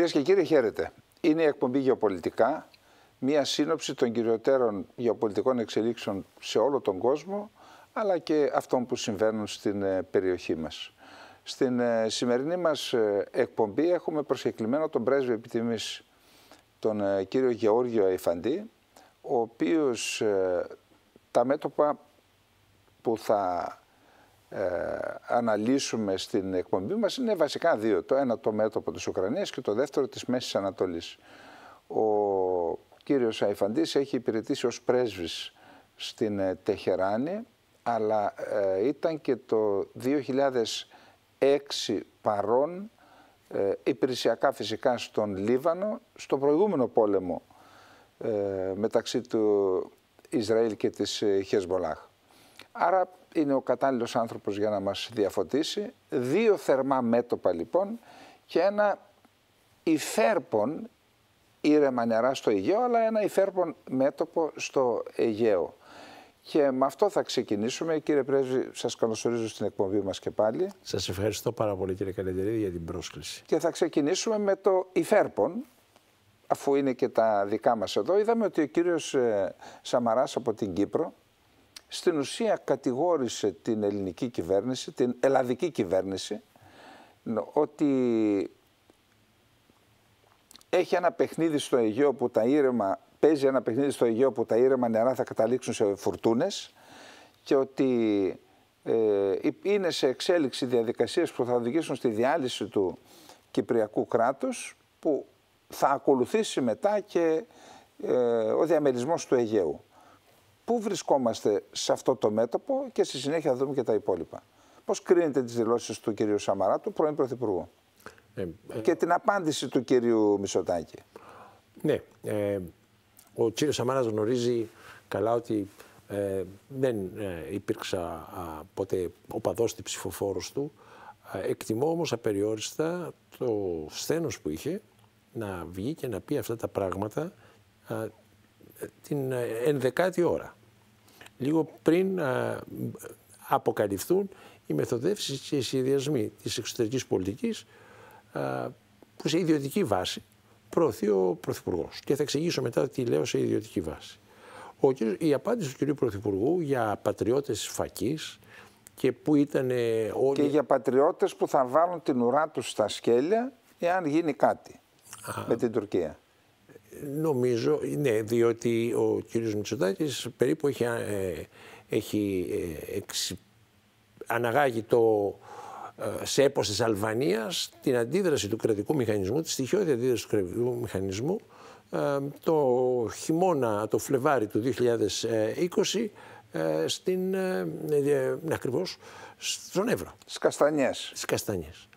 Κυρίες και κύριοι, χαίρετε. Είναι η εκπομπή Γεωπολιτικά, μία σύνοψη των κυριωτέρων γεωπολιτικών εξελίξεων σε όλο τον κόσμο, αλλά και αυτών που συμβαίνουν στην ε, περιοχή μας. Στην ε, σημερινή μας ε, εκπομπή έχουμε προσκεκλημένο τον πρέσβη επιτιμής, τον κύριο Γεώργιο Αϊφαντή, ο οποίος τα μέτωπα που θα ε, αναλύσουμε στην εκπομπή μας είναι βασικά δύο. Το ένα το μέτωπο της Ουκρανίας και το δεύτερο της Μέσης Ανατολής. Ο κύριος Αϊφαντής έχει υπηρετήσει ως πρέσβης στην ε, Τεχεράνη, αλλά ε, ήταν και το 2006 παρόν ε, υπηρεσιακά φυσικά στον Λίβανο, στο προηγούμενο πόλεμο μεταξύ του Ισραήλ και της Χεσμολάχ. Άρα είναι ο κατάλληλος άνθρωπος για να μας διαφωτίσει. Δύο θερμά μέτωπα λοιπόν και ένα υφέρπον ήρεμα νερά στο Αιγαίο, αλλά ένα υφέρπον μέτωπο στο Αιγαίο. Και με αυτό θα ξεκινήσουμε. Κύριε Πρέσβη, σας καλωσορίζω στην εκπομπή μας και πάλι. Σας ευχαριστώ πάρα πολύ, κύριε Καλεντερίδη, για την πρόσκληση. Και θα ξεκινήσουμε με το υφέρπον, αφού είναι και τα δικά μας εδώ. Είδαμε ότι ο κύριος ε, Σαμαράς από την Κύπρο στην ουσία κατηγόρησε την ελληνική κυβέρνηση, την ελλαδική κυβέρνηση, ότι έχει ένα παιχνίδι στο Αιγαίο που τα ήρεμα, παίζει ένα παιχνίδι στο Αιγαίο που τα ήρεμα νερά θα καταλήξουν σε φουρτούνες και ότι ε, είναι σε εξέλιξη διαδικασίες που θα οδηγήσουν στη διάλυση του Κυπριακού κράτους που θα ακολουθήσει μετά και ε, ο διαμερισμός του Αιγαίου πού βρισκόμαστε σε αυτό το μέτωπο και στη συνέχεια θα δούμε και τα υπόλοιπα. Πώς κρίνετε τις δηλώσεις του κυρίου Σαμαρά, του πρώην Πρωθυπουργού, ε, ε και την απάντηση του κυρίου Μισοτάκη; Ναι. Ε, ο κύριος Σαμάρα γνωρίζει καλά ότι ε, δεν ε, υπήρξα ποτέ οπαδός του ψηφοφόρο ε, του. Εκτιμώ όμως απεριόριστα το σθένος που είχε να βγει και να πει αυτά τα πράγματα α, την ε, ενδεκάτη ώρα λίγο πριν ε, αποκαλυφθούν οι μεθοδεύσεις και οι σχεδιασμοί της εξωτερικής πολιτικής α, ε, που σε ιδιωτική βάση προωθεί ο Πρωθυπουργός. Και θα εξηγήσω μετά τι λέω σε ιδιωτική βάση. Ο η απάντηση του κυρίου Πρωθυπουργού για πατριώτες φακής και που ήταν όλοι... Και για πατριώτες που θα βάλουν την ουρά τους στα σκέλια εάν γίνει κάτι με την Τουρκία. Νομίζω, ναι, διότι ο κ. Μητσοτάκης περίπου έχει, ε, έχει ε, αναγάγει το ε, σε έπος της Αλβανίας την αντίδραση του κρατικού μηχανισμού, τη στοιχειώδη αντίδραση του κρατικού μηχανισμού το χειμώνα, το Φλεβάρι του 2020 στην, ακριβώς, στον Εύρο. Στις Καστανιές. Στις Καστανιές.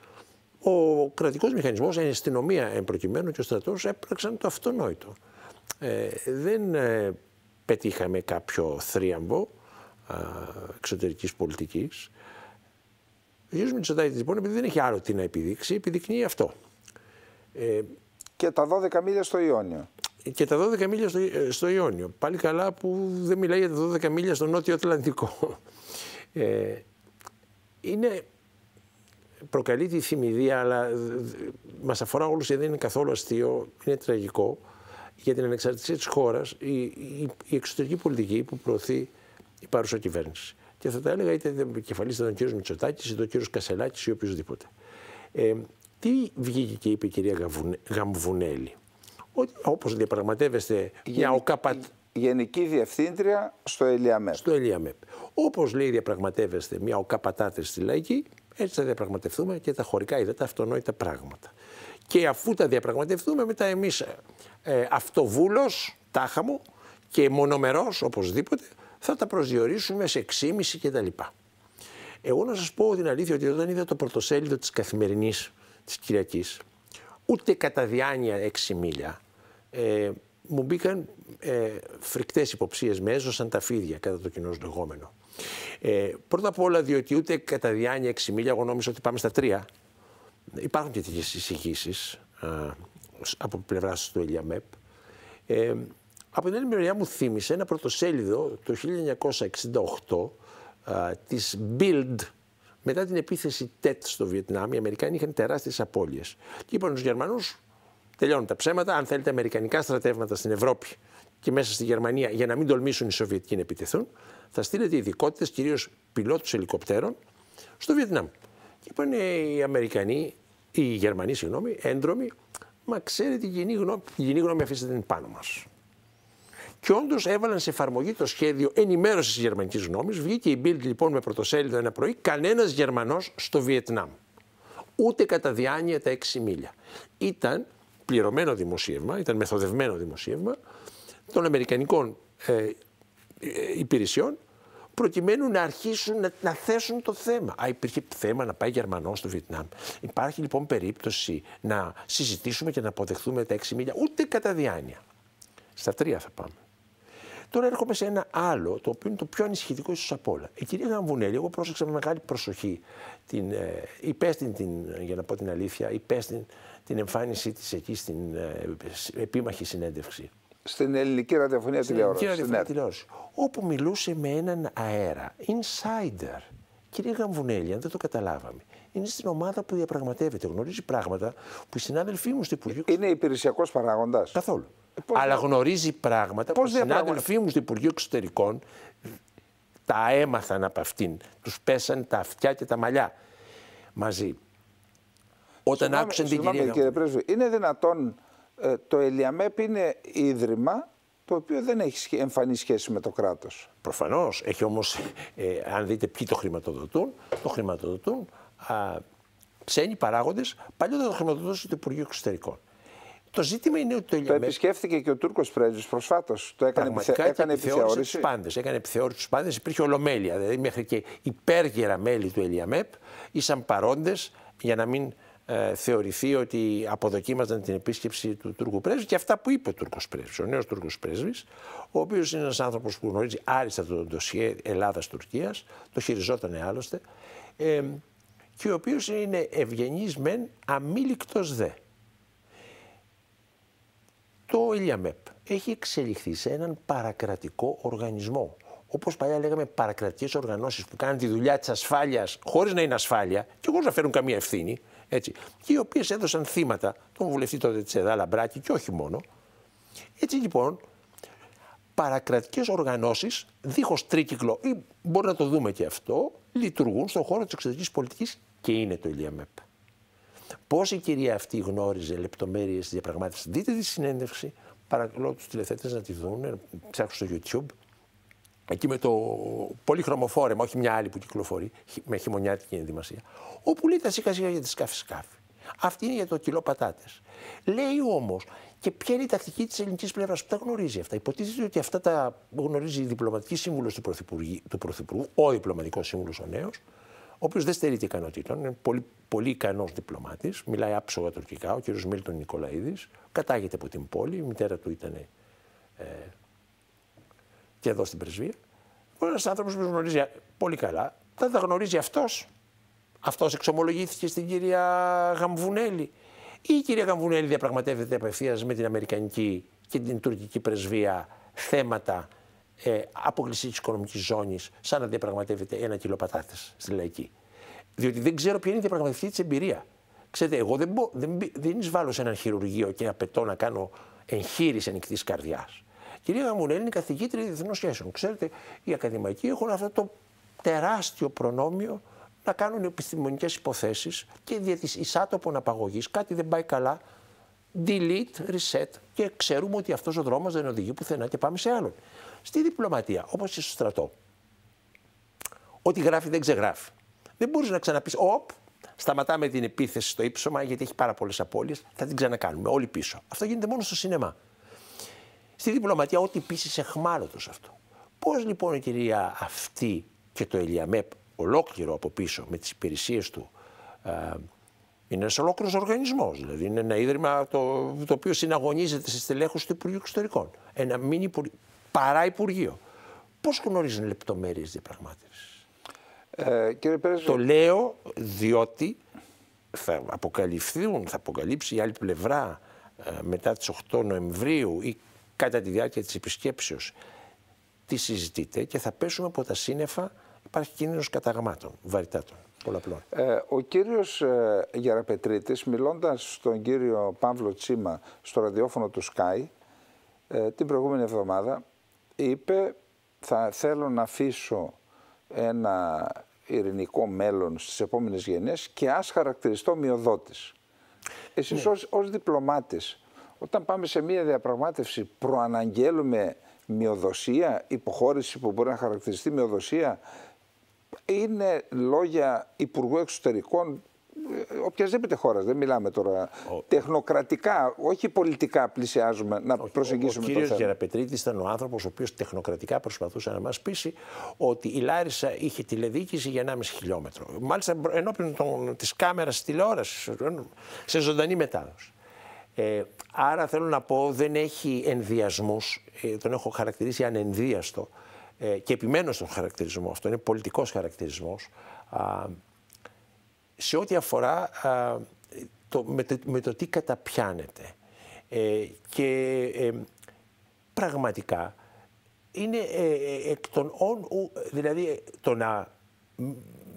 Ο κρατικός μηχανισμός, η αστυνομία εν προκειμένου και ο στρατός έπραξαν το αυτονόητο. Ε, δεν ε, πετύχαμε κάποιο θρίαμβο εξωτερικής πολιτικής. Ο κ. Μητσοτάκη λοιπόν, επειδή δεν έχει άλλο τι να επιδείξει, επιδεικνύει αυτό. Ε, και τα 12 μίλια στο Ιόνιο. Και τα 12 μίλια στο, ε, στο Ιόνιο. Πάλι καλά που δεν μιλάει για τα 12 μίλια στο Νότιο Ατλαντικό. Ε, είναι προκαλεί τη θυμηδία, αλλά μας αφορά όλους γιατί δεν είναι καθόλου αστείο, είναι τραγικό. Για την ανεξαρτησία της χώρας, η, εξωτερική πολιτική που προωθεί η παρούσα κυβέρνηση. Και θα τα έλεγα είτε κεφαλής ήταν ο κ. Μητσοτάκης, είτε τον κ. Κασελάκης, ή οποιοδήποτε. Ε, τι βγήκε και είπε η κυρία Γαμβουνέλη. Ότι όπως διαπραγματεύεστε μια ΟΚΑΠΑΤ... Γενική Διευθύντρια στο ΕΛΙΑΜΕΠ. Στο ΕΛΙΑΜΕΠ. Όπως λέει διαπραγματεύεστε μια ΟΚΑΠΑΤΑΤΕ στη Λαϊκή, έτσι θα διαπραγματευτούμε και τα χωρικά είδα τα αυτονόητα πράγματα. Και αφού τα διαπραγματευτούμε, μετά εμείς ε, ε αυτοβούλος, τάχα μου και μονομερός οπωσδήποτε, θα τα προσδιορίσουμε σε 6,5 κτλ. Εγώ να σας πω την αλήθεια ότι όταν είδα το πρωτοσέλιδο της καθημερινής της Κυριακής, ούτε κατά διάνοια 6 μίλια, ε, μου μπήκαν ε, φρικτές υποψίες, με έζωσαν τα φίδια κατά το κοινό λεγόμενο. Ε, πρώτα απ' όλα, διότι ούτε κατά διάνοια 6 μίλια, εγώ νόμιζα ότι πάμε στα 3. Υπάρχουν και τέτοιες εισηγήσεις ε, από πλευράς του Ελιαμέπ. Ε, από την άλλη μεριά μου θύμισε ένα πρωτοσέλιδο το 1968 α, ε, της Bild μετά την επίθεση ΤΕΤ στο Βιετνάμ. Οι Αμερικανοί είχαν τεράστιες απώλειες. Και είπαν λοιπόν, στους Γερμανούς, τελειώνουν τα ψέματα, αν θέλετε αμερικανικά στρατεύματα στην Ευρώπη και μέσα στη Γερμανία για να μην τολμήσουν οι Σοβιετικοί να επιτεθούν, θα στείλετε ειδικότητες, κυρίως πιλότους ελικοπτέρων, στο Βιετνάμ. Και είπαν οι Αμερικανοί, οι Γερμανοί, συγγνώμη, έντρομοι, μα ξέρετε, η κοινή γνώμη, αφήσετε την πάνω μας. Και όντως έβαλαν σε εφαρμογή το σχέδιο ενημέρωσης της γερμανικής γνώμης. Βγήκε η Bild λοιπόν με πρωτοσέλιδο ένα πρωί, κανένας Γερμανός στο Βιετνάμ. Ούτε κατά διάνοια τα 6 μίλια. Ήταν πληρωμένο δημοσίευμα, ήταν μεθοδευμένο δημοσίευμα, των Αμερικανικών ε, υπηρεσιών προκειμένου να αρχίσουν να, να, θέσουν το θέμα. Α, υπήρχε θέμα να πάει Γερμανός στο Βιετνάμ. Υπάρχει λοιπόν περίπτωση να συζητήσουμε και να αποδεχθούμε τα 6 μίλια, ούτε κατά διάνοια. Στα τρία θα πάμε. Τώρα έρχομαι σε ένα άλλο, το οποίο είναι το πιο ανησυχητικό ίσως από όλα. Η κυρία Γαμβουνέλη, εγώ πρόσεξα με μεγάλη προσοχή, την, ε, υπέστην την, για να πω την αλήθεια, υπέστην την εμφάνισή της εκεί στην ε, επίμαχη συνέντευξη στην ελληνική ραδιοφωνία στην τηλεόραση. Ελληνική ραδιοφωνία τηλεόραση. Όπου μιλούσε με έναν αέρα, insider. Κύριε Γαμβουνέλη, αν δεν το καταλάβαμε, είναι στην ομάδα που διαπραγματεύεται. Γνωρίζει πράγματα που οι συνάδελφοί μου στο Υπουργείο. Είναι υπηρεσιακός παράγοντας. Καθόλου. Αλλά γνωρίζει πράγματα πώς που οι συνάδελφοί μου στο Υπουργείο Εξωτερικών τα έμαθαν από αυτήν. Τους πέσαν τα αυτιά και τα μαλλιά μαζί. Όταν άκουσαν την κυρία. Κύριε Πρέσβη, είναι δυνατόν ε, το ΕΛΙΑΜΕΠ είναι ίδρυμα το οποίο δεν έχει εμφανή σχέση με το κράτος. Προφανώς. Έχει όμως, ε, αν δείτε ποιοι το χρηματοδοτούν, το χρηματοδοτούν α, ξένοι παράγοντες. Παλιότερα το χρηματοδοτούσε το Υπουργείο Εξωτερικών. Το ζήτημα είναι ότι το ΕΛΙΑΜΕΠ. Το επισκέφθηκε και ο Τούρκος πρέσβης προσφάτως. Το έκανε, επιθε... έκανε επιθεώρηση. έκανε επιθεώρηση τους πάντες. Υπήρχε ολομέλεια. Δηλαδή, μέχρι και υπέργερα μέλη του ΕΛΙΑΜΕΠ ήσαν παρόντες για να μην ε, θεωρηθεί ότι αποδοκίμαζαν την επίσκεψη του Τούρκου πρέσβη και αυτά που είπε ο Τούρκος πρέσβης, ο νέος Τούρκος πρέσβης, ο οποίος είναι ένας άνθρωπος που γνωρίζει άριστα το ντοσιέ Ελλάδα-Τουρκία, το χειριζόταν άλλωστε, ε, και ο οποίος είναι ευγενής μεν, αμήλικτος δε. Το ΙΛΙΑΜΕΠ έχει εξελιχθεί σε έναν παρακρατικό οργανισμό. Όπως παλιά λέγαμε, παρακρατικές οργανώσεις που κάνουν τη δουλειά της ασφάλειας χωρίς να είναι ασφάλεια και χωρίς να φέρουν καμία ευθύνη. Έτσι. Και οι οποίες έδωσαν θύματα τον βουλευτή τότε της ΕΔΑ Λαμπράκη και όχι μόνο. Έτσι λοιπόν, παρακρατικές οργανώσεις, δίχως τρίκυκλο, ή μπορεί να το δούμε και αυτό, λειτουργούν στον χώρο της εξωτερικής πολιτικής και είναι το ΙΛΙΑΜΕΠ. Πώς η κυρία αυτή γνώριζε λεπτομέρειες της διαπραγμάτευσης, δείτε τη συνέντευξη. Παρακαλώ τους τηλεθέτε να τη δουν, ψάξουν στο YouTube εκεί με το πολύχρωμο φόρεμα, όχι μια άλλη που κυκλοφορεί, με χειμωνιάτικη ενδυμασία, όπου λέει τα σίκα σίκα για τη σκάφη σκάφη. Αυτή είναι για το κιλό πατάτες. Λέει όμως και ποια είναι η τακτική της ελληνικής πλευράς που τα γνωρίζει αυτά. Υποτίθεται ότι αυτά τα γνωρίζει η διπλωματική σύμβουλος του, του Πρωθυπουργού, ο διπλωματικός σύμβουλος ο νέος, ο οποίος δεν στερείται ικανοτήτων, είναι πολύ, πολύ ικανός διπλωμάτης, μιλάει άψογα τουρκικά, ο κ. Μίλτον Νικολαίδης, κατάγεται από την πόλη, η μητέρα του ήταν ε, και εδώ στην πρεσβεία, ένας άνθρωπος που γνωρίζει πολύ καλά, δεν τα γνωρίζει αυτός. Αυτός εξομολογήθηκε στην κυρία Γαμβουνέλη. Ή η κυρία Γαμβουνέλη διαπραγματεύεται απευθείας με την Αμερικανική και την τουρκική πρεσβεία θέματα ε, αποκλεισή της οικονομικής ζώνης, σαν να διαπραγματεύεται ένα κιλό πατάτες στη λαϊκή. Διότι δεν ξέρω ποια είναι η διαπραγματευτική της εμπειρία. Ξέρετε, εγώ δεν, μπο, δεν, δεν εισβάλλω σε ένα χειρουργείο και απαιτώ να κάνω εγχείρηση ανοιχτής καρδιάς. Κυρία Γαμουρέλη είναι καθηγήτρια διεθνών σχέσεων. Ξέρετε, οι ακαδημαϊκοί έχουν αυτό το τεράστιο προνόμιο να κάνουν επιστημονικές υποθέσεις και δια της να απαγωγής κάτι δεν πάει καλά. Delete, reset και ξέρουμε ότι αυτός ο δρόμος δεν οδηγεί πουθενά και πάμε σε άλλον. Στη διπλωματία, όπως και στο στρατό, ό,τι γράφει δεν ξεγράφει. Δεν μπορείς να ξαναπείς, Οπ, σταματάμε την επίθεση στο ύψωμα γιατί έχει πάρα πολλές απώλειες, θα την ξανακάνουμε όλοι πίσω. Αυτό γίνεται μόνο στο σινεμά. Στη διπλωματία ό,τι πείσει εχμάλωτο αυτό. Πώς λοιπόν η κυρία αυτή και το Ελιαμέπ ολόκληρο από πίσω με τις υπηρεσίες του. Ε, είναι ένας ολόκληρος οργανισμός. Δηλαδή, είναι ένα ίδρυμα το, οποίο συναγωνίζεται στις τελέχους του Υπουργείου Εξωτερικών. Ένα υπουργείο. παρά Υπουργείο. Πώς γνωρίζουν λεπτομέρειες διαπραγμάτευσης. Ε, Πέρας... Το λέω διότι θα αποκαλυφθούν, θα αποκαλύψει η άλλη πλευρά ε, μετά τις 8 Νοεμβρίου ή κατά τη διάρκεια της επισκέψεως τη συζητείτε και θα πέσουμε από τα σύννεφα, υπάρχει κίνδυνος καταγμάτων, βαριτάτων, Πολλαπλών. Ε, ο κύριος ε, Γεραπετρίτης, μιλώντας στον κύριο Παύλο Τσίμα στο ραδιόφωνο του Sky ε, την προηγούμενη εβδομάδα, είπε θα θέλω να αφήσω ένα ειρηνικό μέλλον στις επόμενες γενιές και ας χαρακτηριστώ μειοδότης. Εσείς ναι. ως, όταν πάμε σε μια διαπραγμάτευση, προαναγγέλουμε μειοδοσία, υποχώρηση που μπορεί να χαρακτηριστεί μειοδοσία. Είναι λόγια Υπουργού Εξωτερικών ε, οποιασδήποτε χώρας, δεν μιλάμε τώρα τεχνοκρατικά, όχι πολιτικά πλησιάζουμε να ο... προσεγγίσουμε ο, ο, το θέμα. Ο Γεραπετρίτη ήταν ο άνθρωπος ο οποίος τεχνοκρατικά προσπαθούσε να μας πείσει ότι η Λάρισα είχε τηλεδιοίκηση για 1,5 χιλιόμετρο. Μάλιστα ενώπιον της κάμερας τηλεόρασης, σε ζωντανή μετάδοση. Ε, άρα θέλω να πω δεν έχει ενδιασμούς, ε, τον έχω χαρακτηρίσει ανενδίαστο ε, και επιμένω στον χαρακτηρισμό αυτό, είναι πολιτικός χαρακτηρισμός. σε ό,τι αφορά το, με, το, τι καταπιάνεται ε, και ε, πραγματικά είναι εκ των όν, δηλαδή το να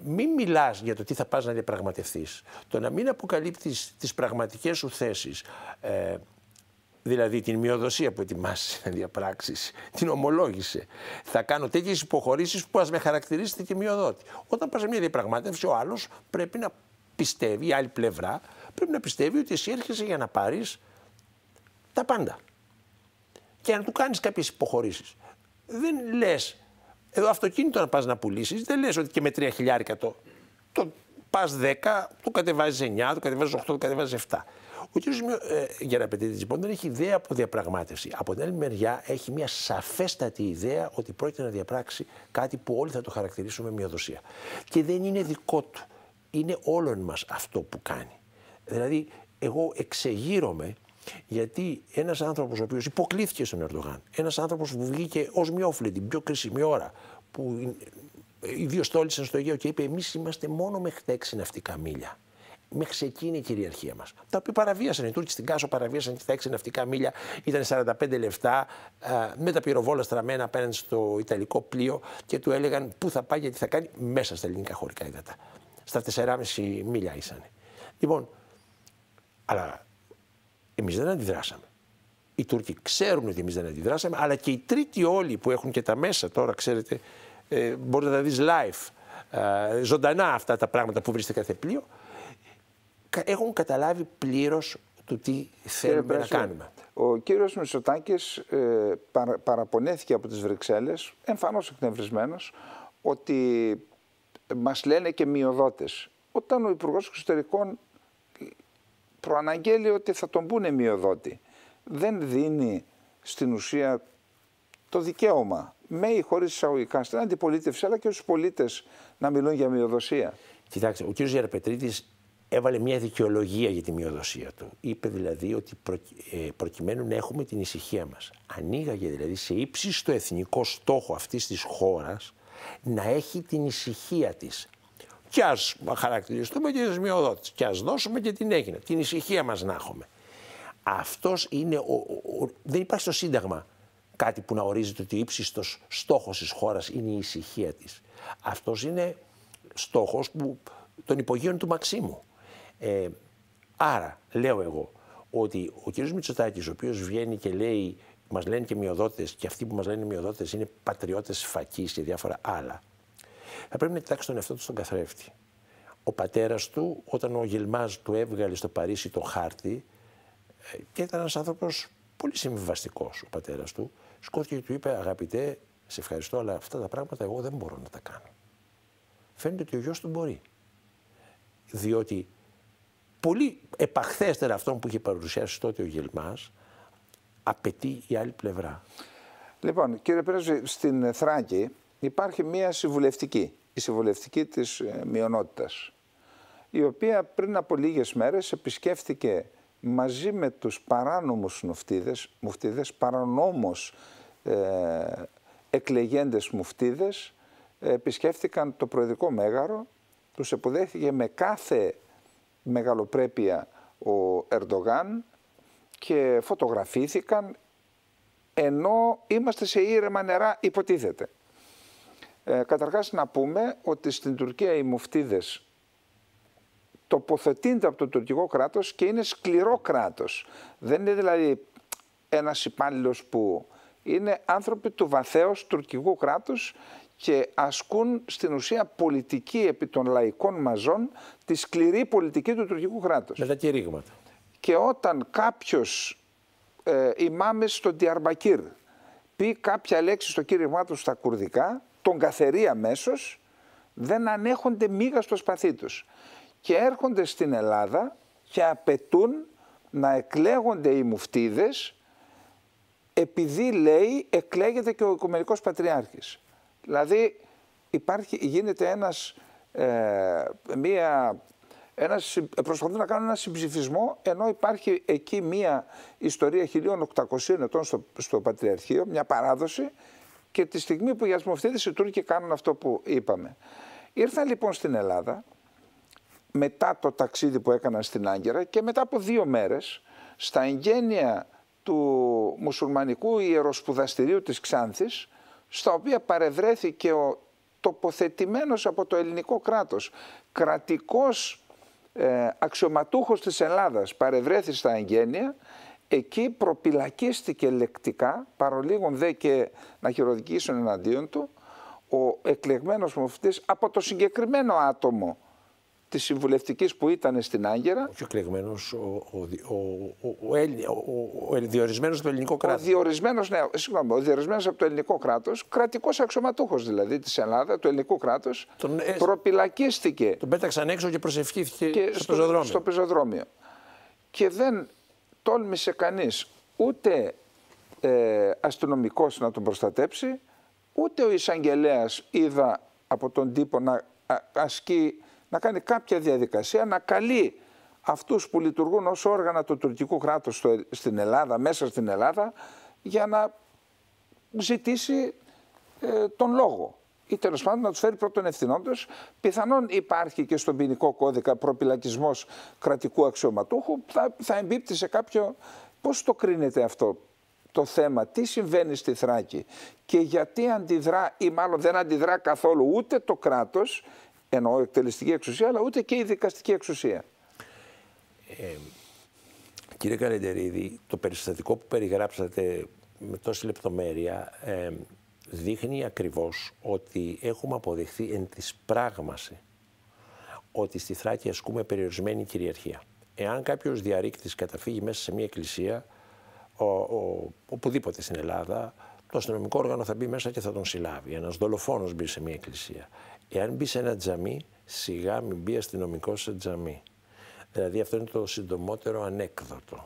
μην μιλάς για το τι θα πας να διαπραγματευτείς. Το να μην αποκαλύπτεις τις πραγματικές σου θέσεις. Ε, δηλαδή την μειοδοσία που ετοιμάσει να διαπράξεις, την ομολόγησε. Θα κάνω τέτοιες υποχωρήσεις που ας με χαρακτηρίσετε και μειοδότη. Όταν πας σε μια διαπραγμάτευση, ο άλλος πρέπει να πιστεύει, η άλλη πλευρά, πρέπει να πιστεύει ότι εσύ έρχεσαι για να πάρεις τα πάντα. Και να του κάνεις κάποιες υποχωρήσεις. Δεν λες εδώ αυτοκίνητο να πας να πουλήσεις, δεν λες ότι και με 3 χιλιάρικα το. το πας 10, το κατεβάζεις 9, το κατεβάζεις 8, το κατεβάζεις 7. Ο κ. Ε, Γεραπετήτη λοιπόν δεν έχει ιδέα από διαπραγμάτευση. Από την άλλη μεριά έχει μια σαφέστατη ιδέα ότι πρόκειται να διαπράξει κάτι που όλοι θα το χαρακτηρίσουμε με μειοδοσία. Και δεν είναι δικό του. Είναι όλων μας αυτό που κάνει. Δηλαδή, εγώ εξεγείρομαι γιατί ένας άνθρωπος ο οποίος υποκλήθηκε στον Ερντογάν, ένας άνθρωπος που βγήκε ως μειόφλη την πιο κρίσιμη ώρα, που ε, οι δύο στόλισαν στο Αιγαίο και είπε: Εμείς είμαστε μόνο μέχρι τα έξι ναυτικά μίλια. Μέχρι εκεί η κυριαρχία μας. Τα οποία παραβίασαν οι Τούρκοι στην Κάσο, παραβίασαν και τα έξι ναυτικά μίλια, ήταν 45 λεφτά, ε, με τα πυροβόλα στραμμένα απέναντι στο Ιταλικό πλοίο και του έλεγαν πού θα πάει, γιατί θα κάνει μέσα στα ελληνικά χωρικά ύδατα. Στα 4,5 μίλια ήσαν. Λοιπόν, αλλά Εμείς δεν αντιδράσαμε. Οι Τούρκοι ξέρουν ότι εμείς δεν αντιδράσαμε, αλλά και οι τρίτοι όλοι που έχουν και τα μέσα τώρα, ξέρετε, ε, μπορεί να τα δεις live, ε, ζωντανά αυτά τα πράγματα που βρίσκεται κάθε πλοίο, έχουν καταλάβει πλήρως του τι θέλουμε να κάνουμε. Ο κύριος Μητσοτάκης ε, παρα, παραπονέθηκε από τις Βρυξέλλες, εμφανώς εκνευρισμένος, ότι μας λένε και μειοδότες. Όταν ο Υπουργός Εξωτερικών προαναγγέλει ότι θα τον πούνε μειοδότη. Δεν δίνει στην ουσία το δικαίωμα με ή χωρίς εισαγωγικά στην αντιπολίτευση αλλά και στους πολίτες να μιλούν για μειοδοσία. Κοιτάξτε, ο κ. Γεραπετρίτης έβαλε μια δικαιολογία για τη μειοδοσία του. Είπε δηλαδή ότι ε, προκειμένου να έχουμε την ησυχία μας. Ανοίγαγε δηλαδή σε ύψιστο εθνικό στόχο αυτής της χώρας να έχει την ησυχία της και ας χαρακτηριστούμε και ζημιοδότη. Και ας δώσουμε και την έγινε. Την ησυχία μας να έχουμε. Αυτός είναι. Ο, δεν υπάρχει στο Σύνταγμα κάτι που να ορίζεται ότι ο ύψιστος στόχος της χώρας είναι η ησυχία της. Αυτός είναι στόχος των υπογείων του Μαξίμου. Ε, άρα, λέω εγώ ότι ο κ. Μητσοτάκης, ο οποίος βγαίνει και λέει, μας λένε και μειοδότες, και αυτοί που μας λένε μειοδότες είναι πατριώτες φακή και διάφορα άλλα θα πρέπει να κοιτάξει τον εαυτό του στον καθρέφτη. Ο πατέρας του, όταν ο Γελμάζ του έβγαλε στο Παρίσι το χάρτη, ε, και ήταν ένας άνθρωπος πολύ συμβιβαστικός ο πατέρας του, σκότει και του είπε: Αγαπητέ, σε ευχαριστώ, αλλά αυτά τα πράγματα εγώ δεν μπορώ να τα κάνω. Φαίνεται ότι ο γιος του μπορεί. Διότι πολύ επαχθέστερα αυτόν που είχε παρουσιάσει τότε ο Γελμάς, απαιτεί η άλλη πλευρά. Λοιπόν, κύριε Πρέσβη, στην Θράκη υπάρχει μία συμβουλευτική, η συμβουλευτική της ε, μειονότητας, η οποία πριν από λίγες μέρες επισκέφθηκε μαζί με τους παράνομους μουφτίδες, μουφτίδες παρανόμως ε, εκλεγέντες μουφτίδες, επισκέφθηκαν το προεδρικό μέγαρο, τους εποδέχθηκε με κάθε μεγαλοπρέπεια ο Ερντογάν και φωτογραφήθηκαν, ενώ είμαστε σε ήρεμα νερά υποτίθεται. Ε, καταρχάς να πούμε ότι στην Τουρκία οι μουφτίδες τοποθετείται από το τουρκικό κράτος και είναι σκληρό κράτος. Δεν είναι δηλαδή ένας υπάλληλος που είναι άνθρωποι του βαθέως τουρκικού κράτους και ασκούν στην ουσία πολιτική επί των λαϊκών μαζών τη σκληρή πολιτική του τουρκικού κράτους. Με τα κηρύγματα. Και όταν κάποιος ε, ημάμες στον Διαρμπακύρ πει κάποια λέξη στο κήρυγμά του στα κουρδικά, τον καθερεί αμέσως, δεν ανέχονται μίγα στο σπαθί τους. Και έρχονται στην Ελλάδα και απαιτούν να εκλέγονται οι μουφτίδες επειδή λέει εκλέγεται και ο Οικουμενικός Πατριάρχης. Δηλαδή υπάρχει, γίνεται ένας, ε, μία, ένας, προσπαθούν να κάνουν ένα συμψηφισμό ενώ υπάρχει εκεί μία ιστορία 1800 ετών στο, στο Πατριαρχείο, μια παράδοση και τη στιγμή που οι ασμοφθήτες οι Τούρκοι κάνουν αυτό που είπαμε. Ήρθαν λοιπόν στην Ελλάδα μετά το ταξίδι που έκαναν στην Άγκυρα και μετά από δύο μέρες στα εγγένεια του μουσουλμανικού ιεροσπουδαστηρίου της Ξάνθης στα οποία παρευρέθηκε ο τοποθετημένος από το ελληνικό κράτος κρατικός ε, αξιωματούχος της Ελλάδας παρευρέθη στα εγγένεια εκεί προπυλακίστηκε λεκτικά, παρολίγον δε και να χειροδικήσουν εναντίον του, ο εκλεγμένος μοφτής από το συγκεκριμένο άτομο της συμβουλευτικής που ήταν στην Άγγερα. Όχι ο εκλεγμένος, ο, ο, ο, ο, διορισμένος από το ελληνικό κράτος. Ο διορισμένος, ναι, συγγνώμη, ο διορισμένος από το ελληνικό κράτος, κρατικός αξιωματούχος δηλαδή της Ελλάδας, του ελληνικού κράτους, τον, ε, προπυλακίστηκε. Τον πέταξαν έξω και προσευχήθηκε στο, Στο πεζοδρόμιο. Και δεν τόλμησε κανείς ούτε ε, αστυνομικός να τον προστατέψει, ούτε ο εισαγγελέας είδα από τον τύπο να να κάνει κάποια διαδικασία, να καλεί αυτούς που λειτουργούν ως όργανα του τουρκικού κράτους στην Ελλάδα, μέσα στην Ελλάδα, για να ζητήσει ε, τον λόγο ή τέλος πάντων να τους φέρει πρώτον ευθυνόντως. Πιθανόν υπάρχει και στον ποινικό κώδικα προπυλακισμός κρατικού αξιωματούχου. Θα, θα εμπίπτει σε κάποιο. Πώς το κρίνεται αυτό το θέμα, τι συμβαίνει στη Θράκη και γιατί αντιδρά ή μάλλον δεν αντιδρά καθόλου ούτε το κράτος, εννοώ εκτελεστική εξουσία, αλλά ούτε και η δικαστική εξουσία. Ε, κύριε Καλεντερίδη, το περιστατικό που περιγράψατε με τόση λεπτομέρεια ε, δείχνει ακριβώς ότι έχουμε αποδεχθεί εν της πράγμαση ότι στη Θράκη ασκούμε περιορισμένη κυριαρχία. Εάν κάποιος διαρρήκτης καταφύγει μέσα σε μια εκκλησία, ο, ο, οπουδήποτε στην Ελλάδα, το αστυνομικό όργανο θα μπει μέσα και θα τον συλλάβει. Ένας δολοφόνος μπει σε μια εκκλησία. Εάν μπει σε ένα τζαμί, σιγά μην μπει αστυνομικός σε τζαμί. Δηλαδή αυτό είναι το συντομότερο ανέκδοτο.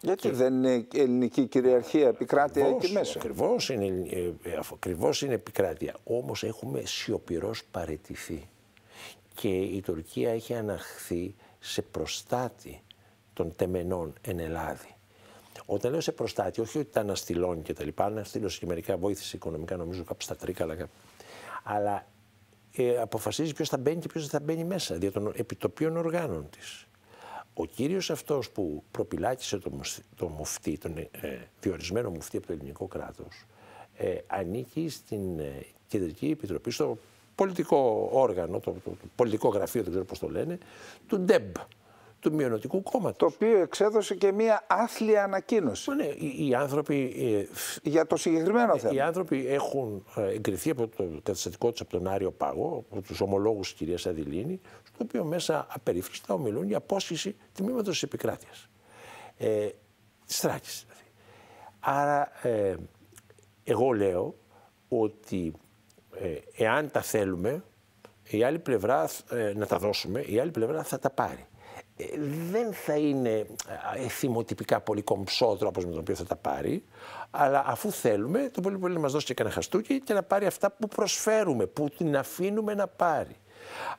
Γιατί και... δεν είναι ελληνική κυριαρχία, επικράτεια ακριβώς, εκεί μέσα. Ακριβώς είναι, ε, ε, ακριβώς είναι επικράτεια. Όμως έχουμε σιωπηρός παρετηθεί. Και η Τουρκία έχει αναχθεί σε προστάτη των τεμενών εν Ελλάδη. Όταν λέω σε προστάτη, όχι ότι τα αναστηλώνει και τα λοιπά, και μερικά βοήθησε οικονομικά, νομίζω κάπου στα τρίκαλα. Αλλά ε, αποφασίζει ποιος θα μπαίνει και ποιος δεν θα μπαίνει μέσα, δια των επιτοπίων οργάνων της. Ο κύριος αυτός που προπυλάκησε τον το μουφτή, τον διορισμένο μουφτή από το ελληνικό κράτος, ε, ανήκει στην ε, Κεντρική Επιτροπή, στο πολιτικό όργανο, το, το πολιτικό γραφείο, δεν ξέρω πώς το λένε, του ΝΤΕΜΠ του μειονοτικού κόμματος. Το οποίο εξέδωσε και μία άθλια ανακοίνωση. Ναι, οι άνθρωποι. Ε, για το συγκεκριμένο ε, θέμα. Οι άνθρωποι έχουν ε, εγκριθεί από το καταστατικό τους από τον Άριο Πάγο, από τους ομολόγους της κυρίας Αδηλίνη, στο οποίο μέσα απερίφραστα ομιλούν για απόσχηση τμήματος της επικράτειας. Ε, Στράκη δηλαδή. Άρα ε, εγώ λέω ότι ε, εάν τα θέλουμε, η άλλη πλευρά να τα δώσουμε, η άλλη πλευρά θα τα πάρει. Ε, δεν θα είναι ε, ε, θυμοτυπικά πολύ κομψό ο τρόπο με τον οποίο θα τα πάρει, αλλά αφού θέλουμε, το πολύ πολύ να μας δώσει και ένα χαστούκι και να πάρει αυτά που προσφέρουμε, που την αφήνουμε να πάρει.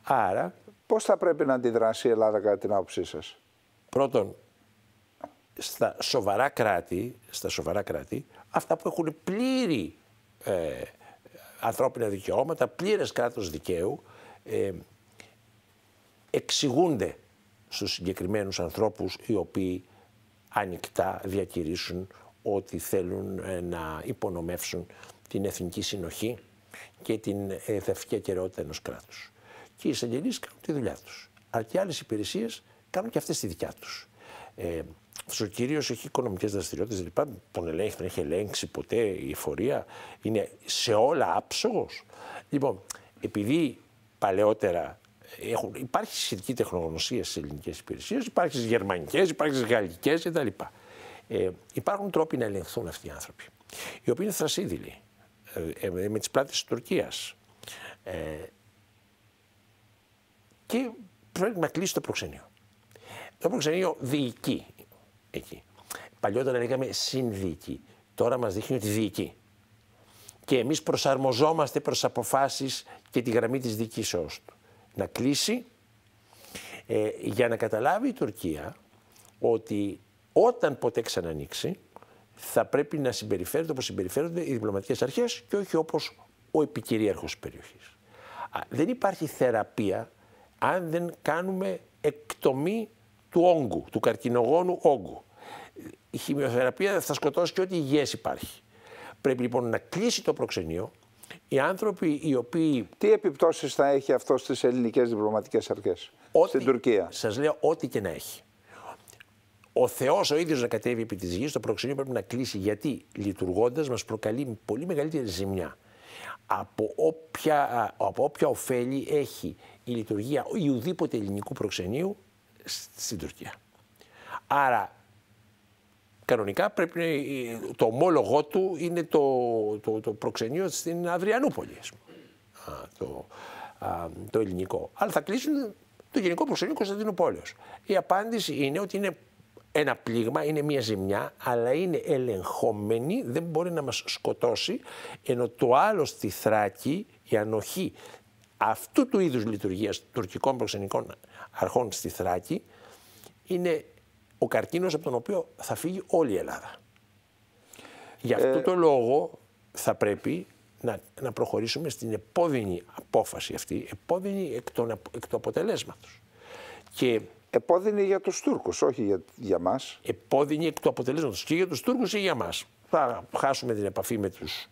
Άρα. Πώς θα πρέπει να αντιδράσει η Ελλάδα κατά την άποψή σας, Πρώτον, στα σοβαρά κράτη, στα σοβαρά κράτη, αυτά που έχουν πλήρη ε, ανθρώπινα δικαιώματα, πλήρες κράτος δικαίου, ε, εξηγούνται στους συγκεκριμένους ανθρώπους οι οποίοι ανοιχτά διακηρύσουν ότι θέλουν ε, να υπονομεύσουν την εθνική συνοχή και την θετική ακαιρεότητα ενός κράτους. Και οι εισαγγελίες κάνουν τη δουλειά τους. Αλλά και άλλες υπηρεσίες κάνουν και αυτές τη δικιά τους. Ε, ο κύριος έχει οικονομικές δραστηριότητες, δηλαδή τον ελέγχει, τον έχει ελέγξει ποτέ η εφορία, είναι σε όλα άψογος. Λοιπόν, επειδή παλαιότερα έχουν, υπάρχει σχετική τεχνογνωσία στις ελληνικές υπηρεσίες, υπάρχει στις γερμανικές, υπάρχει στις γαλλικές κτλ. Ε, υπάρχουν τρόποι να ελεγχθούν αυτοί οι άνθρωποι, οι οποίοι είναι θρασίδηλοι ε, ε με τις πλάτες της Τουρκίας. Ε, και πρέπει να κλείσει το προξενείο. Το προξενείο διοικεί εκεί. Παλιότερα λέγαμε συνδιοικεί. Τώρα μας δείχνει ότι διοικεί. Και εμείς προσαρμοζόμαστε προς αποφάσεις και τη γραμμή της διοικήσεώς του να κλείσει ε, για να καταλάβει η Τουρκία ότι όταν ποτέ ξανανοίξει θα πρέπει να συμπεριφέρεται όπως συμπεριφέρονται οι διπλωματικές αρχές και όχι όπως ο επικυρίαρχος της περιοχής. Δεν υπάρχει θεραπεία αν δεν κάνουμε εκτομή του όγκου, του καρκινογόνου όγκου. Η χημειοθεραπεία θα σκοτώσει και ό,τι υγιές υπάρχει. Πρέπει λοιπόν να κλείσει το προξενείο, οι άνθρωποι οι οποίοι. Τι επιπτώσεις θα έχει αυτό στις ελληνικές διπλωματικές αρχές στην Τουρκία. Σας λέω, ό,τι και να έχει. Ο Θεός ο ίδιος να κατέβει επί της γης, το προξενείο πρέπει να κλείσει γιατί λειτουργώντας μας προκαλεί πολύ μεγαλύτερη ζημιά. Από όποια, από όποια ωφέλη έχει η λειτουργία ουδήποτε ελληνικού προξενείου στην Τουρκία. Άρα κανονικά πρέπει, το ομόλογό του είναι το, το, το προξενείο στην Αδριανούπολη, το, το ελληνικό. Αλλά θα κλείσουν το Γενικό Προξενείο Κωνσταντινούπολεως. Η απάντηση είναι ότι είναι ένα πλήγμα, είναι μια ζημιά, αλλά είναι ελεγχόμενη, δεν μπορεί να μας σκοτώσει, ενώ το άλλο στη Θράκη, η ανοχή αυτού του είδους λειτουργίας τουρκικών προξενικών αρχών στη Θράκη, είναι ο καρκίνος από τον οποίο θα φύγει όλη η Ελλάδα. Γι' αυτό ε, το λόγο θα πρέπει να, να προχωρήσουμε στην επώδυνη απόφαση αυτή, επώδυνη εκ, των, εκ του αποτελέσματος. Και για τους Τούρκους, όχι για, για μας. εκ του αποτελέσματος και για τους Τούρκους ή για μας. Θα χάσουμε την επαφή με τους...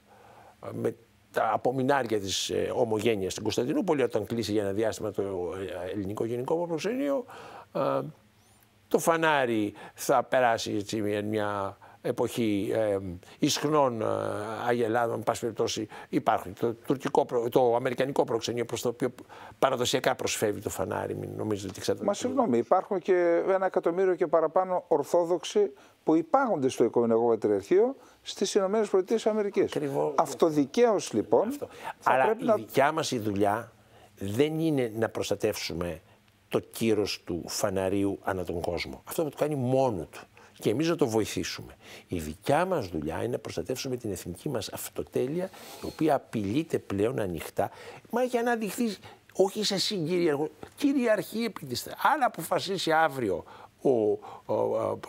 Με τα απομεινάρια της ε, ομογένειας στην Κωνσταντινούπολη, όταν κλείσει για ένα διάστημα το ε, ελληνικό γενικό προξενείο, ε, το φανάρι θα περάσει έτσι μια εποχή ε, ισχνών ε, αγελάδων, περιπτώσει υπάρχουν. Το, το αμερικανικό προξενείο προς το οποίο παραδοσιακά προσφεύγει το φανάρι, μην νομίζετε ότι ξέρετε. Μα συγγνώμη, υπάρχουν και ένα εκατομμύριο και παραπάνω Ορθόδοξοι που υπάγονται στο Οικονομικό Πατριαρχείο στις ΗΠΑ. Ακριβώς... Αυτοδικαίως λοιπόν. Αυτό. Αλλά η να... δικιά μας η δουλειά δεν είναι να προστατεύσουμε το κύρος του φαναρίου ανά τον κόσμο. Αυτό θα το κάνει μόνο του και εμείς να το βοηθήσουμε. Η δικιά μας δουλειά είναι να προστατεύσουμε την εθνική μας αυτοτέλεια, η οποία απειλείται πλέον ανοιχτά, μα για να όχι σε εσύ κυριαρχή, κυριαρχή επί της. Αν αποφασίσει αύριο ο, ο, ο,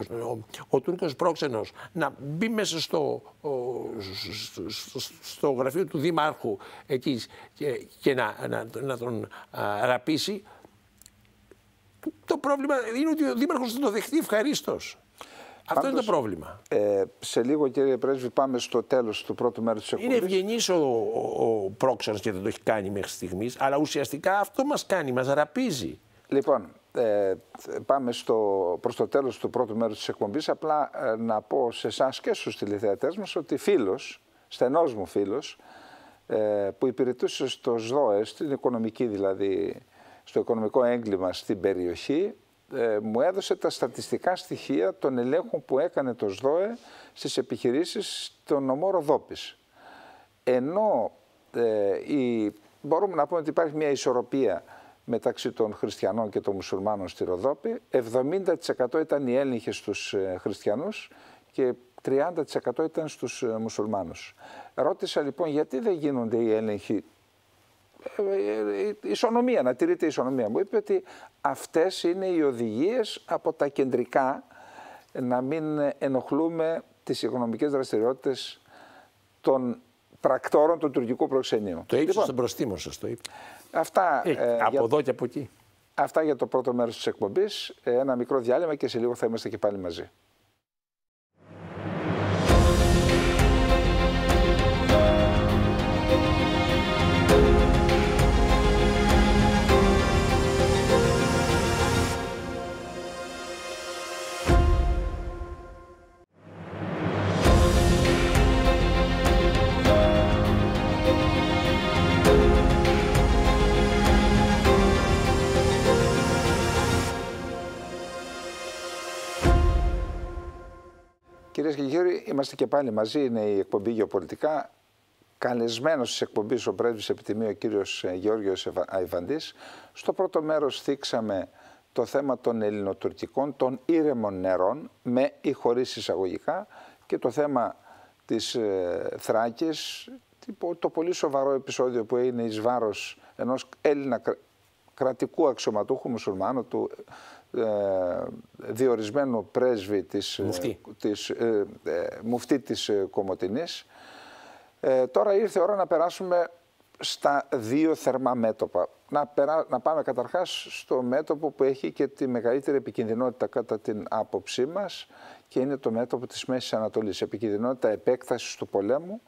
ο, Τούρκος πρόξενος να μπει μέσα στο, γραφείο του Δήμαρχου και, να, να, τον ραπίσει, το πρόβλημα είναι ότι ο Δήμαρχος δεν το δεχτεί ευχαρίστως. Αυτό είναι το πρόβλημα. Ε, σε λίγο, κύριε Πρέσβη, πάμε στο τέλος του πρώτου μέρους της εκπομπή. Είναι ευγενής ο, ο, ο και δεν το έχει κάνει μέχρι στιγμής, αλλά ουσιαστικά αυτό μας κάνει, μας ραπίζει. Λοιπόν, ε, πάμε στο, προς το τέλος του πρώτου μέρους της εκπομπής. Απλά ε, να πω σε εσάς και στους τηλεθεατές μας ότι φίλος, στενός μου φίλος, ε, που υπηρετούσε στο ΣΔΟΕ, στην οικονομική δηλαδή στο οικονομικό έγκλημα στην περιοχή, ε, μου έδωσε τα στατιστικά στοιχεία των ελέγχων που έκανε το ΣΔΟΕ στις επιχειρήσεις των νομό Ροδόπης. Ενώ ε, η, μπορούμε να πούμε ότι υπάρχει μια ισορροπία μεταξύ των χριστιανών και των μουσουλμάνων στη Ροδόπη, 70% ήταν οι έλεγχοι στους ε, χριστιανούς και 30% ήταν στους μουσουλμάνους. Ρώτησα λοιπόν γιατί δεν γίνονται οι έλεγχοι ε, ε, ε, ισονομία, να τηρείται η ισονομία. Μου είπε ότι αυτές είναι οι οδηγίες από τα κεντρικά να μην ενοχλούμε τις οικονομικές δραστηριότητες των πρακτόρων του τουρκικού προξενείου. Το ύψος λοιπόν, στον προστήμο σας το είπε. Αυτά, από για... εδώ και από εκεί. Αυτά για το πρώτο μέρος της εκπομπής. Ένα μικρό διάλειμμα και σε λίγο θα είμαστε και πάλι μαζί. Κυρίες και κύριοι, είμαστε και πάλι μαζί. Είναι η εκπομπή Γεωπολιτικά. Καλεσμένος της εκπομπής ο πρέσβης Επιτιμή, ο κύριος ε, Γεώργιος Αϊβαντής. Στο πρώτο μέρος θίξαμε το θέμα των ελληνοτουρκικών, των ήρεμων νερών, με ή χωρίς εισαγωγικά, και το θέμα της ε, Θράκης, το πολύ σοβαρό επεισόδιο που είναι εις βάρος ενός Έλληνα κρατικού αξιωματούχου μουσουλμάνου του ε, διορισμένο πρέσβη της ε, μουφτή της, ε, ε, τώρα ήρθε η ώρα να περάσουμε στα δύο θερμά μέτωπα. Να, να πάμε καταρχάς στο μέτωπο που έχει και τη μεγαλύτερη επικινδυνότητα κατά την άποψή μας και είναι το μέτωπο της Μέσης Ανατολής. Επικινδυνότητα επέκτασης του πολέμου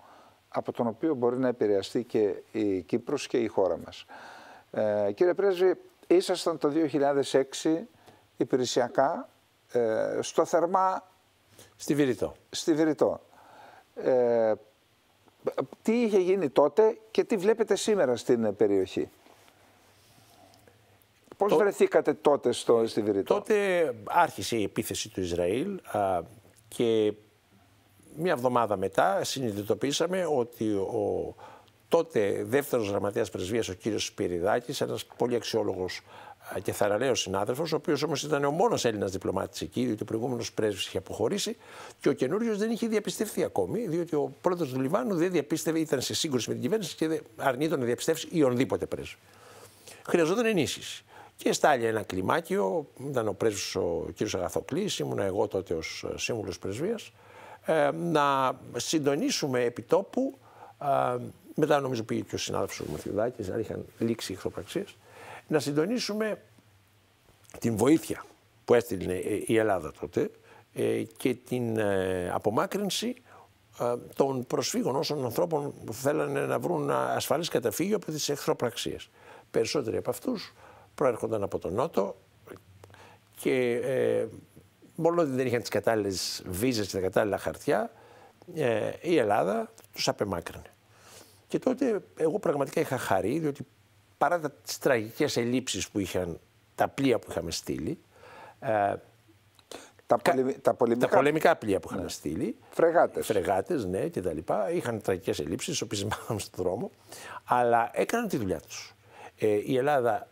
από τον οποίο μπορεί να επηρεαστεί και η Κύπρος και η χώρα μας. Ε, κύριε Πρέσβη, ήσασταν το 2006 υπηρεσιακά ε, στο Θερμά... Στη Βηρητό. Στη Βηρητό. Ε, τι είχε γίνει τότε και τι βλέπετε σήμερα στην περιοχή. Πώς βρεθήκατε τότε στο, στη Βηρητό. Τότε άρχισε η επίθεση του Ισραήλ και μία εβδομάδα μετά συνειδητοποίησαμε ότι ο τότε δεύτερος γραμματέας πρεσβείας, ο κύριος Σπυριδάκης, ένας πολύ αξιόλογος και θαραλέο συνάδελφος, ο οποίος όμως ήταν ο μόνος Έλληνας διπλωμάτης εκεί, διότι ο προηγούμενος πρέσβης είχε αποχωρήσει και ο καινούριος δεν είχε διαπιστευτεί ακόμη, διότι ο πρόεδρος του Λιβάνου δεν διαπίστευε, ήταν σε σύγκρουση με την κυβέρνηση και αρνείται να διαπιστεύσει ονδήποτε πρέσβη. Χρειαζόταν ενίσχυση. Και στάλια ένα κλιμάκιο, ήταν ο πρέσβης ο κ. Αγαθοκλή, ήμουν εγώ τότε ως ε, σύμβουλος πρεσβείας, ε, να συντονίσουμε επιτόπου. Ε, μετά νομίζω πήγε και ο συνάδελφος ο Μαθιουδάκης, είχαν λήξει οι να συντονίσουμε την βοήθεια που έστειλε ε, η Ελλάδα τότε ε, και την ε, απομάκρυνση των προσφύγων όσων ανθρώπων που θέλανε να βρουν ασφαλής καταφύγιο από τις εχθροπραξίες. Περισσότεροι από αυτούς προέρχονταν από τον Νότο και ε, μόνο ότι δεν είχαν τις κατάλληλες βίζες και τα κατάλληλα χαρτιά, η Ελλάδα τους απεμάκρυνε. Και τότε εγώ πραγματικά είχα χαρεί, διότι παρά τις τραγικές ελλείψεις που είχαν τα πλοία που είχαμε στείλει, ε, τα, τα, πολεμικά... τα, πολεμικά... πλοία που είχαν ναι. στείλει. Φρεγάτες. Φρεγάτες, ναι, και τα λοιπά. Είχαν τραγικές ελλείψεις, τις οποίες μάθαμε στον δρόμο, αλλά έκαναν τη δουλειά τους. Ε, η Ελλάδα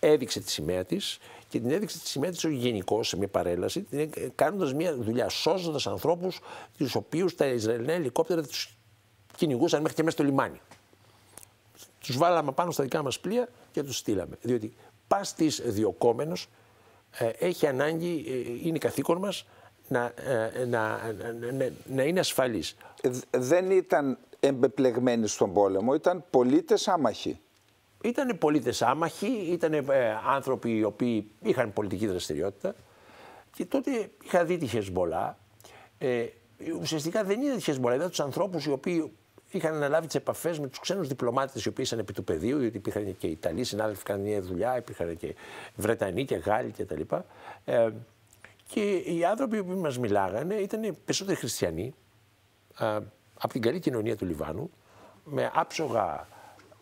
έδειξε τη σημαία της και την έδειξε τη σημαία της γενικώ σε μια παρέλαση, κάνοντας μια δουλειά, σώζοντας ανθρώπους, τους οποίους τα Ισραηλινά ελικόπτερα τους κυνηγούσαν μέχρι και μέσα στο λιμάνι. Τους βάλαμε πάνω στα δικά μας πλοία και τους στείλαμε. Διότι τη διοκόμενο ε, έχει ανάγκη, ε, είναι καθήκον μας ε, να, να, να, είναι ασφαλής. Δεν ήταν εμπεπλεγμένοι στον πόλεμο, ήταν πολίτες άμαχοι. Ήταν πολίτες άμαχοι, ήταν άνθρωποι οι οποίοι είχαν πολιτική δραστηριότητα. Και τότε είχα δει τη Χεσμολά. Ε, ουσιαστικά δεν είδα τη Χεσμολά, είδα τους ανθρώπους οι οποίοι είχαν αναλάβει τις επαφές με τους ξένους διπλωμάτες οι οποίοι ήταν επί του πεδίου, γιατί υπήρχαν και Ιταλοί συνάδελφοι που κάνουν μια δουλειά, υπήρχαν και Βρετανοί και Γάλλοι κτλ. Και, ε, και οι άνθρωποι που μας μιλάγανε ήταν περισσότεροι χριστιανοί από την καλή κοινωνία του Λιβάνου, με άψογα,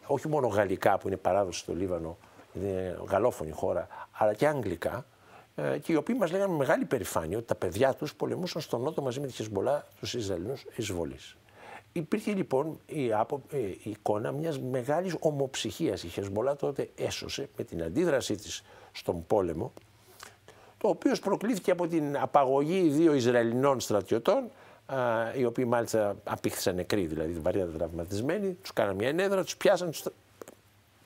όχι μόνο γαλλικά που είναι παράδοση στο Λίβανο, είναι γαλλόφωνη χώρα, αλλά και αγγλικά ε, και οι οποίοι μας λέγανε με μεγάλη περηφάνεια ότι τα παιδιά τους πολεμούσαν στον Νότο μαζί με τη Χεσμολά τους Ισραηλινούς εισβολής. Υπήρχε λοιπόν η, απο, ε, η εικόνα μιας μεγάλης ομοψυχίας. Η Χεσμολά τότε έσωσε με την αντίδρασή της στον πόλεμο, το οποίο προκλήθηκε από την απαγωγή δύο Ισραηλινών στρατιωτών, οι οποίοι μάλιστα απήχθησαν νεκροί, δηλαδή βαρύτατα τραυματισμένοι, τους κάναν μια ενέδρα, τους πιάσαν, τους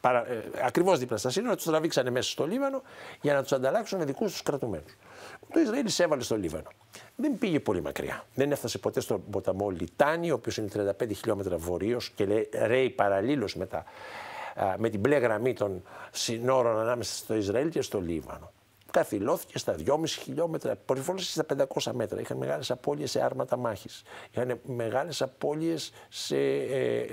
παρα... Ε, ακριβώς δίπλα στα σύνορα, τους τραβήξανε μέσα στο Λίβανο για να τους ανταλλάξουν με δικούς τους κρατουμένους. Το Ισραήλ εισέβαλε στο Λίβανο. Δεν πήγε πολύ μακριά. Δεν έφτασε ποτέ στον ποταμό Λιτάνη, ο οποίος είναι 35 χιλιόμετρα βορείω και ρέει παραλίλως με, με την μπλε γραμμή των συνόρων ανάμεσα στο Ισραήλ και στο Λίβανο καθυλώθηκε στα 2,5 χιλιόμετρα, περιφόρησε στα 500 μέτρα. Είχαν μεγάλες απώλειες σε άρματα μάχης. Είχαν μεγάλες απώλειες σε ε, ε,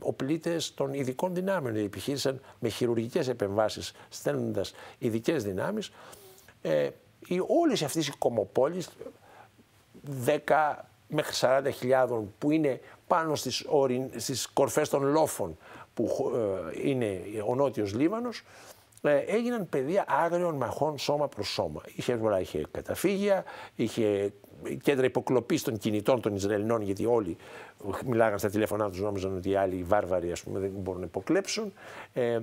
οπλίτες των ειδικών δυνάμεων. Επιχείρησαν με χειρουργικές επεμβάσεις, στέλνοντας ειδικές δυνάμεις. Ε, οι, όλες αυτές οι κομοπόλεις, 10 μέχρι 40.000 που είναι πάνω στις, στις κορφές των λόφων που ε, είναι ο Νότιος Λίβανος, ε, έγιναν παιδεία άγριων μαχών σώμα προς σώμα. Η Χεσμολά είχε καταφύγια, είχε κέντρα υποκλοπής των κινητών των Ισραηλινών, γιατί όλοι μιλάγαν στα τηλέφωνά τους, νόμιζαν ότι οι άλλοι οι βάρβαροι ας πούμε, δεν μπορούν να υποκλέψουν. Ε,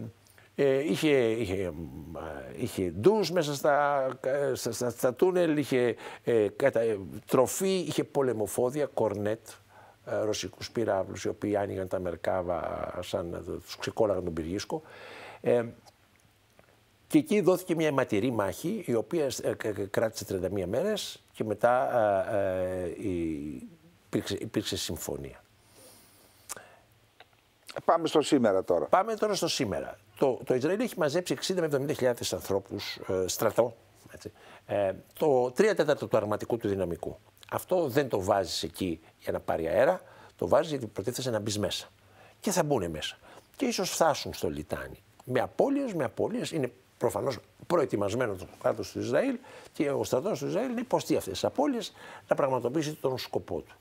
ε είχε, είχε, ε, είχε ντους μέσα στα, στα, στα, στα τούνελ, είχε ε, τροφή, είχε πολεμοφόδια, κορνέτ, ρωσικούς πυράβλους, οι οποίοι άνοιγαν τα μερκάβα σαν να τους ξεκόλαγαν τον πυργίσκο. Και εκεί δόθηκε μια αιματηρή μάχη, η οποία ε, κράτησε 31 μέρες και μετά υπήρξε, υπήρξε συμφωνία. Πάμε στο σήμερα τώρα. Πάμε τώρα στο σήμερα. Το, το Ισραήλ έχει μαζέψει 60 με 70 χιλιάδες ανθρώπους, ε, στρατό, έτσι, ε, το 3 τέταρτο του αρματικού του δυναμικού. Αυτό δεν το βάζεις εκεί για να πάρει αέρα, το βάζεις γιατί προτίθεσαι να μπεις μέσα. Και θα μπουν μέσα. Και ίσως φτάσουν στο Λιτάνι. Με απώλειες, με απώλειες, είναι προφανώς προετοιμασμένο το κράτος του Ισραήλ και ο στρατός του Ισραήλ να υποστεί αυτές τις απώλειες, να πραγματοποιήσει τον σκοπό του.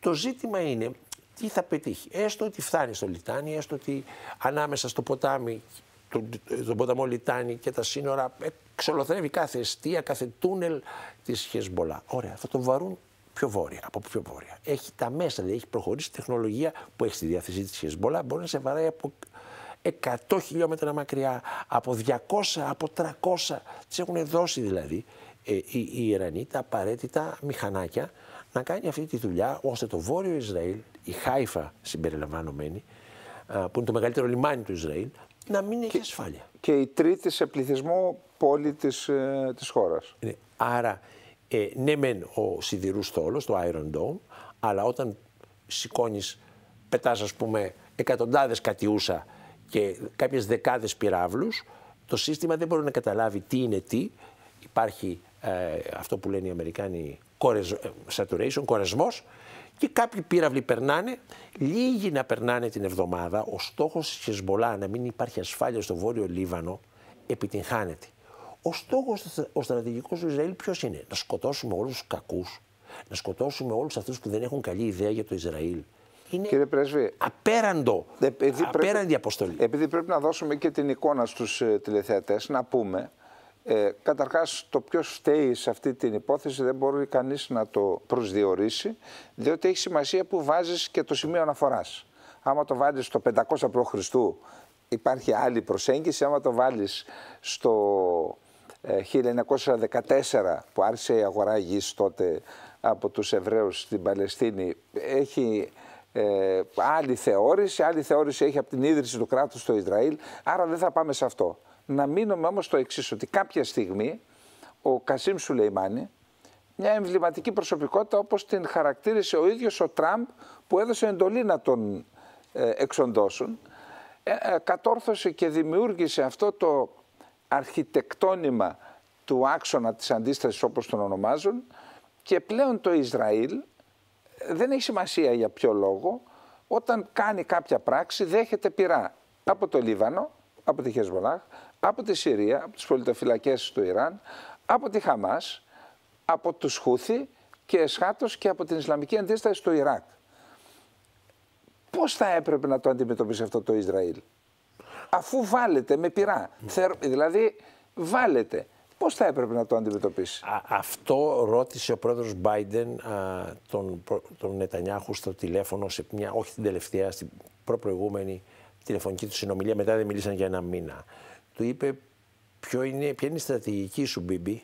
Το ζήτημα είναι τι θα πετύχει. Έστω ότι φτάνει στο Λιτάνι, έστω ότι ανάμεσα στο ποτάμι, τον, τον ποταμό Λιτάνι και τα σύνορα εξολοθρεύει κάθε αιστεία, κάθε τούνελ της Χεσμολά. Ωραία, θα τον βαρούν πιο βόρεια, από πιο βόρεια. Έχει τα μέσα, δηλαδή έχει προχωρήσει τεχνολογία που έχει στη διάθεσή της Χεσμολά, μπορεί να σε βαράει από 100 χιλιόμετρα μακριά, από 200, από 300. τις έχουν δώσει δηλαδή ε, οι, οι Ιρανοί τα απαραίτητα μηχανάκια να κάνει αυτή τη δουλειά ώστε το Βόρειο Ισραήλ, η Χάιφα συμπεριλαμβανομένη, ε, που είναι το μεγαλύτερο λιμάνι του Ισραήλ, να μην έχει και, ασφάλεια. Και η τρίτη σε πληθυσμό πόλη της, ε, χώρας. Ναι, άρα, ε, ναι μεν ο σιδηρούς στόλος, το Iron Dome, αλλά όταν σηκώνεις, πετάς, ας πούμε εκατοντάδες κατιούσα και κάποιες δεκάδες πυράβλους, το σύστημα δεν μπορεί να καταλάβει τι είναι τι. Υπάρχει ε, αυτό που λένε οι Αμερικάνοι ε, saturation, κορεσμός, και κάποιοι πύραυλοι περνάνε, λίγοι να περνάνε την εβδομάδα. Ο στόχος της Χεσμολά να μην υπάρχει ασφάλεια στο βόρειο Λίβανο επιτυγχάνεται. Ο στόχος, ο στρατηγικός του Ισραήλ ποιος είναι, να σκοτώσουμε όλους τους κακούς, να σκοτώσουμε όλους αυτούς που δεν έχουν καλή ιδέα για το Ισραήλ, είναι Κύριε Πρεσβή, απέραντο, ε, επειδή απέραντη αποστολή. Επειδή πρέπει να δώσουμε και την εικόνα στους ε, τηλεθεατές, να πούμε, ε, καταρχάς το ποιος φταίει σε αυτή την υπόθεση δεν μπορεί κανείς να το προσδιορίσει, διότι έχει σημασία που βάζεις και το σημείο αναφοράς. Άμα το βάλεις στο 500 π.Χ. υπάρχει άλλη προσέγγιση, άμα το βάλεις στο 1914 ε, που άρχισε η αγορά γης τότε από τους Εβραίους στην Παλαιστίνη έχει ε, άλλη θεώρηση, άλλη θεώρηση έχει από την ίδρυση του κράτους στο Ισραήλ. Άρα δεν θα πάμε σε αυτό. Να μείνουμε όμως στο εξής, ότι κάποια στιγμή ο Κασίμ Σουλεϊμάνη, μια εμβληματική προσωπικότητα όπως την χαρακτήρισε ο ίδιος ο Τραμπ που έδωσε εντολή να τον ε, εξοντώσουν, ε, ε, κατόρθωσε και δημιούργησε αυτό το αρχιτεκτόνημα του άξονα της αντίστασης όπως τον ονομάζουν και πλέον το Ισραήλ δεν έχει σημασία για ποιο λόγο, όταν κάνει κάποια πράξη δέχεται πειρά από το Λίβανο, από τη Χεσμολάχ, από τη Συρία, από τις πολιτοφυλακές του Ιράν, από τη Χαμάς, από τους Χούθι και εσχάτως και από την Ισλαμική αντίσταση του Ιράκ. Πώς θα έπρεπε να το αντιμετωπίσει αυτό το Ισραήλ, αφού βάλετε με πειρά, δηλαδή βάλετε. Πώς θα έπρεπε να το αντιμετωπίσει. αυτό ρώτησε ο πρόεδρος Μπάιντεν τον, τον Νετανιάχου στο τηλέφωνο, σε μια, όχι την τελευταία, στην προπροηγούμενη τηλεφωνική του συνομιλία. Μετά δεν μιλήσαν για ένα μήνα. Του είπε, ποιο είναι, ποια είναι η στρατηγική σου, Μπίμπι.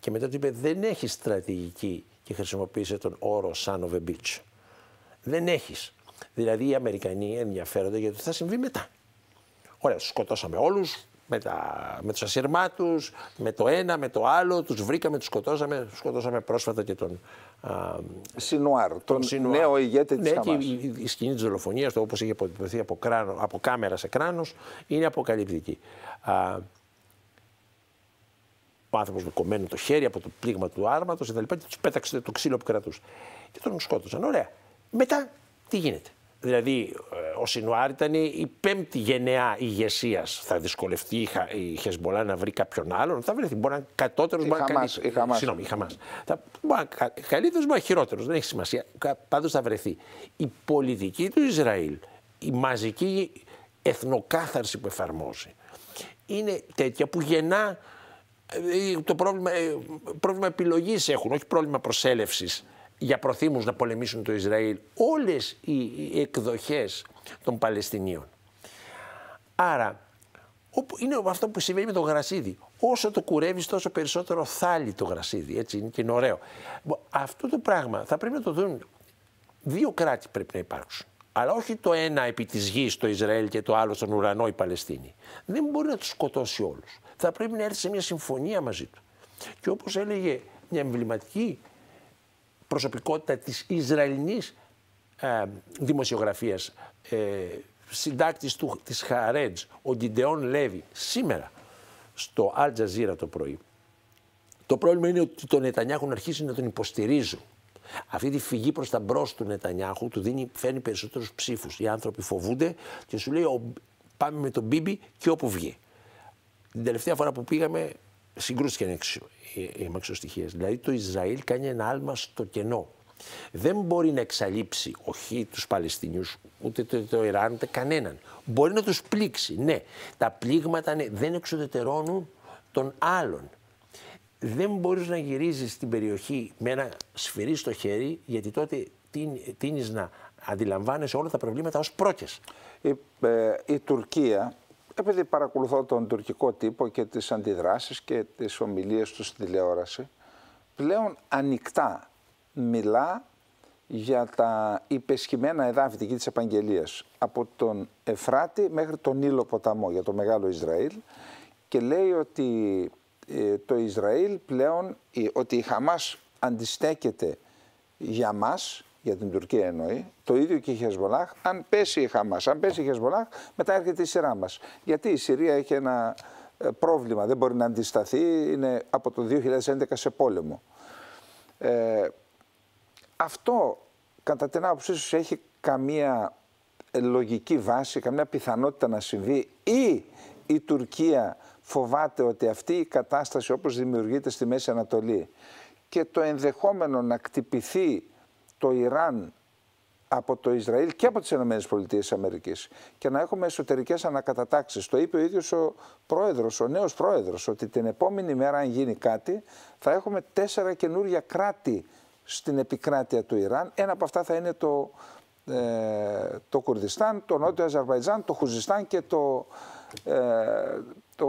Και μετά του είπε, δεν έχεις στρατηγική και χρησιμοποίησε τον όρο Son of a Beach. Δεν έχεις. Δηλαδή οι Αμερικανοί ενδιαφέρονται για το τι θα συμβεί μετά. Ωραία, σκοτώσαμε όλους, με, τα, με τους ασυρμάτους, με το ένα, με το άλλο, τους βρήκαμε, τους σκοτώσαμε, σκοτώσαμε πρόσφατα και τον α, Σινουάρ, τον, τον νέο ηγέτη της ναι, Χαμάς. Και η, η, σκηνή της δολοφονίας, το όπως είχε αποτυπωθεί από, κράνο, από κάμερα σε κράνος, είναι αποκαλυπτική. Α, ο άνθρωπος με κομμένο το χέρι από το πλήγμα του άρματος, και τα λοιπά, τους πέταξε το ξύλο που κρατούσε. Και τον σκότωσαν. Ωραία. Μετά τι γίνεται. Δηλαδή, ε, ο Σινουάρ ήταν η πέμπτη γενεά ηγεσίας. Θα δυσκολευτεί η, Χεσμολά να βρει κάποιον άλλον. Θα βρεθεί. Μπορεί να είναι κατώτερος, μπορεί να είναι Συγγνώμη, η Θα... καλύτερο, χειρότερος. Δεν έχει σημασία. Πάντως θα βρεθεί. Η πολιτική του Ισραήλ, η μαζική εθνοκάθαρση που εφαρμόζει, είναι τέτοια που γεννά ε, το πρόβλημα, ε, πρόβλημα επιλογής έχουν, όχι πρόβλημα προσέλευσης για προθύμους να πολεμήσουν το Ισραήλ όλες οι εκδοχές των Παλαιστινίων. Άρα είναι αυτό που συμβαίνει με το γρασίδι. Όσο το κουρεύεις τόσο περισσότερο θάλει το γρασίδι. Έτσι είναι και είναι ωραίο. Αυτό το πράγμα θα πρέπει να το δουν. Δύο κράτη πρέπει να υπάρξουν. Αλλά όχι το ένα επί της γης το Ισραήλ και το άλλο στον ουρανό η Παλαιστίνη. Δεν μπορεί να τους σκοτώσει όλους. Θα πρέπει να έρθει σε μια συμφωνία μαζί του. Και όπως έλεγε μια εμβληματική προσωπικότητα της Ισραηλινής ε, δημοσιογραφίας. Ε, συντάκτης του, της Χαρέτζ, ο Γκιντεόν Λέβη, σήμερα στο Αλ Τζαζίρα το πρωί. Το πρόβλημα είναι ότι τον Νετανιάχου να αρχίσει να τον υποστηρίζουν. Αυτή τη φυγή προς τα μπρος του Νετανιάχου του δίνει, φέρνει περισσότερους ψήφους. Οι άνθρωποι φοβούνται και σου λέει: Πάμε με τον Μπίμπι και όπου βγει. Την τελευταία φορά που πήγαμε, συγκρούστηκαν οι μαξοστοιχίε. Δηλαδή το Ισραήλ κάνει ένα άλμα στο κενό. Δεν μπορεί να εξαλείψει όχι τους Παλαιστινίους ούτε το, το Ιράν, ούτε κανέναν. Μπορεί να τους πλήξει, ναι. Τα πλήγματα ναι, δεν εξοδετερώνουν τον άλλον, Δεν μπορείς να γυρίζεις στην περιοχή με ένα σφυρί στο χέρι, γιατί τότε τίνεις να αντιλαμβάνεσαι όλα τα προβλήματα ως πρώτε. η Τουρκία επειδή παρακολουθώ τον τουρκικό τύπο και τις αντιδράσεις και τις ομιλίες του στη τηλεόραση, πλέον ανοιχτά μιλά για τα υπεσχημένα εδάφη δική της επαγγελίας από τον Εφράτη μέχρι τον Ήλο ποταμό για το Μεγάλο Ισραήλ και λέει ότι ε, το Ισραήλ πλέον, ότι η Χαμάς αντιστέκεται για μας για την Τουρκία εννοεί, το ίδιο και η Χεσμολάχ, αν πέσει η Χαμάς, αν πέσει η Χεσβολάχ μετά έρχεται η σειρά μας. Γιατί η Συρία έχει ένα ε, πρόβλημα, δεν μπορεί να αντισταθεί, είναι από το 2011 σε πόλεμο. Ε, αυτό, κατά την άποψή σου, έχει καμία λογική βάση, καμία πιθανότητα να συμβεί ή η Τουρκία φοβάται ότι αυτή η κατάσταση όπως δημιουργείται στη Μέση Ανατολή και το ενδεχόμενο να κτυπηθεί το Ιράν από το Ισραήλ και από τις ΗΠΑ και να έχουμε εσωτερικές ανακατατάξεις. Το είπε ο ίδιος ο πρόεδρος, ο νέος πρόεδρος, ότι την επόμενη μέρα αν γίνει κάτι θα έχουμε τέσσερα καινούργια κράτη στην επικράτεια του Ιράν. Ένα από αυτά θα είναι το, ε, το Κουρδιστάν, το Νότιο Αζερβαϊτζάν, το Χουζιστάν και το, ε, το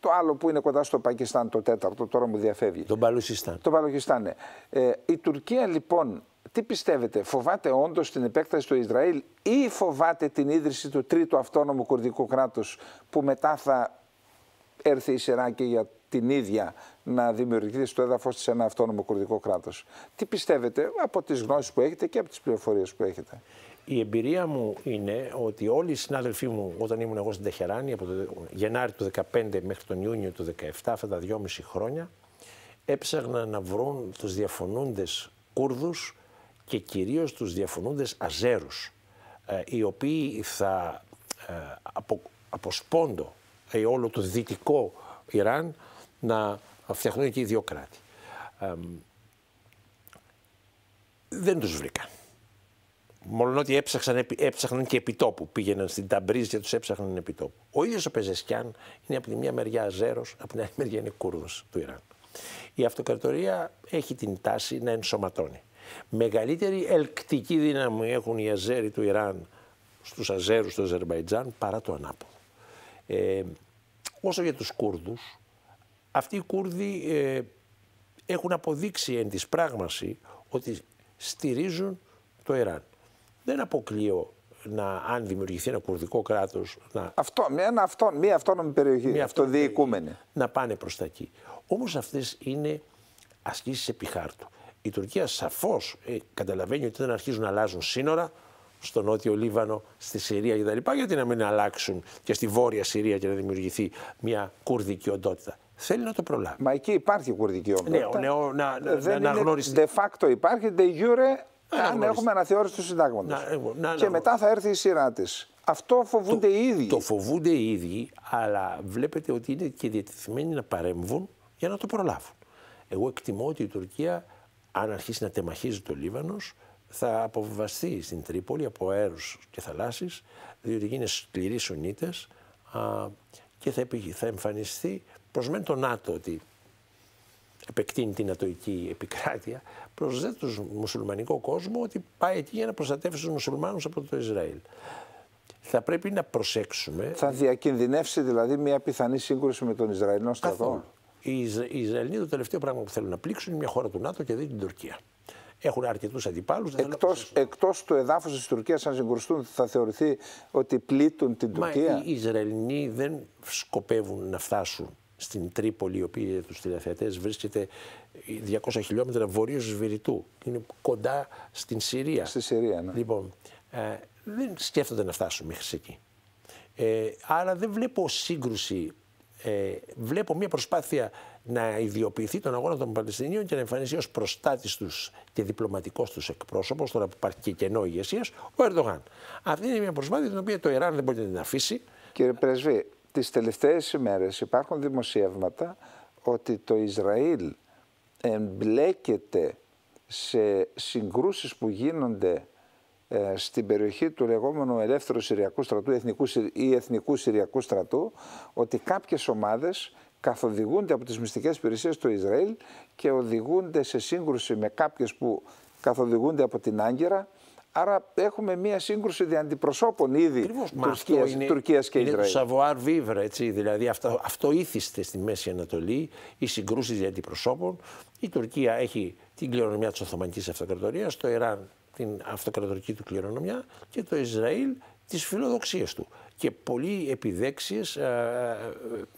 το άλλο που είναι κοντά στο Πακιστάν, το τέταρτο, τώρα μου διαφεύγει. Τον Παλουσιστάν. Το Παλουσιστάν, ναι. Ε, η Τουρκία λοιπόν, τι πιστεύετε, φοβάται όντως την επέκταση του Ισραήλ ή φοβάται την ίδρυση του τρίτου αυτόνομου κουρδικού κράτους που μετά θα έρθει η σειρά και για την ίδια να δημιουργηθεί στο έδαφος της ένα αυτόνομο κουρδικό κράτος. Τι πιστεύετε από τις γνώσεις που έχετε και από τις πληροφορίες που έχετε η εμπειρία μου είναι ότι όλοι οι συνάδελφοί μου, όταν ήμουν εγώ στην Τεχεράνη, από το Γενάρη του 2015 μέχρι τον Ιούνιο του 2017, αυτά τα δυόμιση χρόνια, έψαγναν να βρουν τους διαφωνούντες Κούρδους και κυρίως τους διαφωνούντες Αζέρους, ε, οι οποίοι θα ε, απο, ε, όλο το δυτικό Ιράν να φτιαχνούν εκεί δύο κράτη. Δεν τους βρήκαν. Μόλον ότι έψαχναν, έψαχναν και επιτόπου. Πήγαιναν στην Ταμπρίζ και τους έψαχναν επιτόπου. Ο ίδιος ο Πεζεσκιάν είναι από τη μία μεριά Αζέρο, από την άλλη μεριά είναι Κούρδος του Ιράν. Η αυτοκρατορία έχει την τάση να ενσωματώνει. Μεγαλύτερη ελκτική δύναμη έχουν οι Αζέροι του Ιράν στους αζέρους του Αζερβαϊτζάν παρά το ανάποδο. Ε, όσο για τους κούρδους. αυτοί οι Κούρδοι ε, έχουν αποδείξει εν της πράγμαση ότι στηρίζουν το Ιράν δεν αποκλείω να, αν δημιουργηθεί ένα κουρδικό κράτος. Να... Αυτό, μια, αυτό, μια αυτόνομη περιοχή, μια αυτοδιοικούμενη. Να πάνε προς τα εκεί. Όμως αυτές είναι ασκήσεις επί χάρτου. Η Τουρκία σαφώς ε, καταλαβαίνει ότι δεν αρχίζουν να αλλάζουν σύνορα στο νότιο Λίβανο, στη Συρία κτλ. Γιατί να μην αλλάξουν και στη βόρεια Συρία και να δημιουργηθεί μια κουρδική οντότητα. Θέλει να το προλάβει. Μα εκεί υπάρχει κουρδική ναι, οντότητα. Ναι, ναι, να, να, ναι, ναι, De facto υπάρχει, de jure αν έχουμε αναθεώρηση του συντάγματος. Και μετά θα έρθει η σειρά της. Αυτό φοβούνται το, οι ίδιοι. Το φοβούνται οι ίδιοι, αλλά βλέπετε ότι είναι και διατεθειμένοι να παρέμβουν για να το προλάβουν. Εγώ εκτιμώ ότι η Τουρκία, αν αρχίσει να τεμαχίζει το Λίβανος, θα αποβιβαστεί στην Τρίπολη από αέρους και θαλάσσει, διότι γίνει σκληροί Σουνίτες και θα, εμφανιστεί προς μεν το ΝΑΤΟ ότι επεκτείνει την Ατοική επικράτεια, προσδέτει τον μουσουλμανικό κόσμο ότι πάει εκεί για να προστατεύσει τους μουσουλμάνους από το Ισραήλ. Θα πρέπει να προσέξουμε... Θα διακινδυνεύσει δηλαδή μια πιθανή σύγκρουση με τον Ισραηλινό στρατό. Οι, οι Ισραηλοί το τελευταίο πράγμα που θέλουν να πλήξουν είναι μια χώρα του ΝΑΤΟ και δεν την Τουρκία. Έχουν αρκετούς αντιπάλους. Εκτό εκτός του εδάφους της Τουρκίας, αν συγκρουστούν, θα θεωρηθεί ότι πλήττουν την Τουρκία. Μα οι Ισραηλοί δεν σκοπεύουν να φτάσουν στην Τρίπολη, η οποία για τους τηλεθεατές βρίσκεται 200 χιλιόμετρα βορείω Βηρητού. Είναι κοντά στην Συρία. Στη Συρία, ναι. Λοιπόν, ε, δεν σκέφτονται να φτάσουν μέχρι εκεί. Ε, άρα δεν βλέπω σύγκρουση. Ε, βλέπω μια προσπάθεια να ιδιοποιηθεί τον αγώνα των Παλαιστινίων και να εμφανιστεί ως προστάτης τους και διπλωματικός τους εκπρόσωπος, τώρα που υπάρχει και κενό ηγεσίας, ο Ερντογάν. Αυτή είναι μια προσπάθεια την οποία το Ιράν δεν μπορεί να την αφήσει. Κύριε Πρεσβή, τις τελευταίες ημέρες υπάρχουν δημοσίευματα ότι το Ισραήλ εμπλέκεται σε συγκρούσεις που γίνονται ε, στην περιοχή του λεγόμενου ελεύθερου Συριακού στρατού ή εθνικού Συριακού στρατού ότι κάποιες ομάδες καθοδηγούνται από τις μυστικές υπηρεσίες του Ισραήλ και οδηγούνται σε σύγκρουση με κάποιες που καθοδηγούνται από την Άγκυρα Άρα έχουμε μία σύγκρουση δι' αντιπροσώπων ήδη Τουρκίας, είναι, Τουρκίας και Ισραήλ. Είναι το savoir vivre, έτσι, δηλαδή αυτό, αυτό ήθιστε στη Μέση Ανατολή, οι σύγκρουση δι' αντιπροσώπων. Η Τουρκία έχει την κληρονομιά της Οθωμανικής Αυτοκρατορίας, το Ιράν την αυτοκρατορική του κληρονομιά και το Ισραήλ τις φιλοδοξίες του και πολύ επιδέξιες α, ε,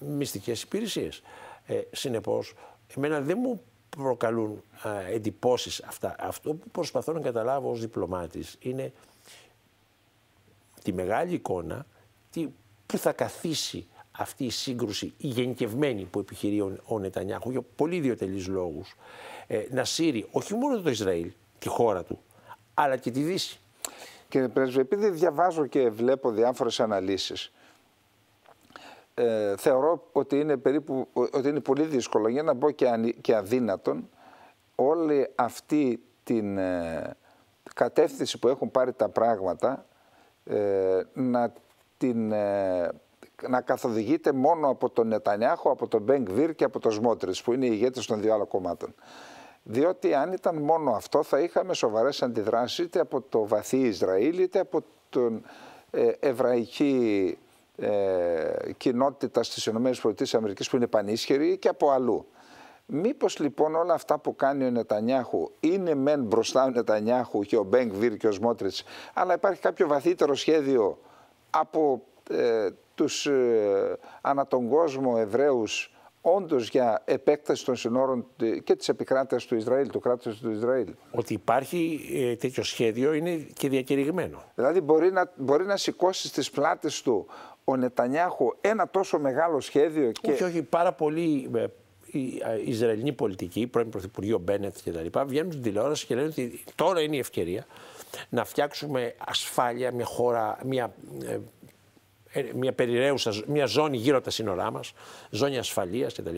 ε, μυστικές υπηρεσίες. Ε, συνεπώς, εμένα δεν μου προκαλούν εντυπωσει αυτά. Αυτό που προσπαθώ να καταλάβω ως διπλωμάτης είναι τη μεγάλη εικόνα, τι, που θα καθίσει αυτή η σύγκρουση, η γενικευμένη που επιχειρεί ο, ο Νετανιάχου για πολύ ιδιωτελείς λόγους, ε, να σύρει όχι μόνο το Ισραήλ, τη χώρα του, αλλά και τη Δύση. Κύριε Πρέσβη, επειδή διαβάζω και βλέπω διάφορες αναλύσεις, ε, θεωρώ ότι είναι, περίπου, ότι είναι πολύ δύσκολο, για να μπω και, αν, και αδύνατον, όλη αυτή την ε, κατεύθυνση που έχουν πάρει τα πράγματα ε, να, την, ε, να καθοδηγείται μόνο από τον Νετανιάχο, από τον Μπενγκβίρ και από τον Σμότρης, που είναι οι ηγέτες των δύο άλλων κομμάτων. Διότι αν ήταν μόνο αυτό θα είχαμε σοβαρές αντιδράσεις είτε από το βαθύ Ισραήλ είτε από τον ε, εβραϊκή ε, κοινότητα στις ΗΠΑ που είναι πανίσχυρη και από αλλού. Μήπως λοιπόν όλα αυτά που κάνει ο Νετανιάχου είναι μεν μπροστά ο Νετανιάχου και ο Μπέγκβιρ και ο Σμότριτς, αλλά υπάρχει κάποιο βαθύτερο σχέδιο από ε, τους ε, ανά τον κόσμο Εβραίους όντως για επέκταση των συνόρων και της επικράτειας του Ισραήλ, του κράτους του Ισραήλ. Ότι υπάρχει ε, τέτοιο σχέδιο είναι και διακηρυγμένο. Δηλαδή μπορεί να, μπορεί να σηκώσει τις πλάτες του ο Νετανιάχου ένα τόσο μεγάλο σχέδιο. Και... Όχι, όχι, πάρα πολλοί ε, ε, Ισραηλινοί πολιτικοί, πολιτικοί πρώην Πρωθυπουργείο Μπένετ και τα λοιπά, βγαίνουν στην τηλεόραση και λένε ότι τώρα είναι η ευκαιρία να φτιάξουμε ασφάλεια, μια χώρα, μια, ε, μια περιραίουσα, μια ζώνη γύρω από τα σύνορά μας, ζώνη ασφαλείας κτλ.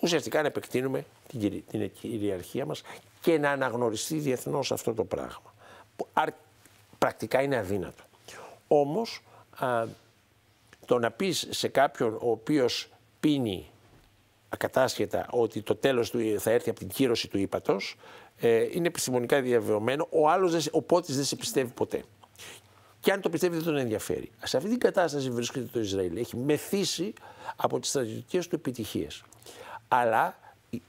Ουσιαστικά να επεκτείνουμε την, την κυριαρχία μας και να αναγνωριστεί διεθνώς αυτό το πράγμα. Που πρακτικά είναι αδύνατο. Όμως, το να πεις σε κάποιον ο οποίος πίνει ακατάσχετα ότι το τέλος του θα έρθει από την κύρωση του ύπατος, ε, είναι επιστημονικά διαβεβαιωμένο, ο, άλλος, ο πότης δεν σε πιστεύει ποτέ. Και αν το πιστεύει δεν τον ενδιαφέρει. Σε αυτή την κατάσταση βρίσκεται το Ισραήλ. Έχει μεθύσει από τις στρατιωτικές του επιτυχίες. Αλλά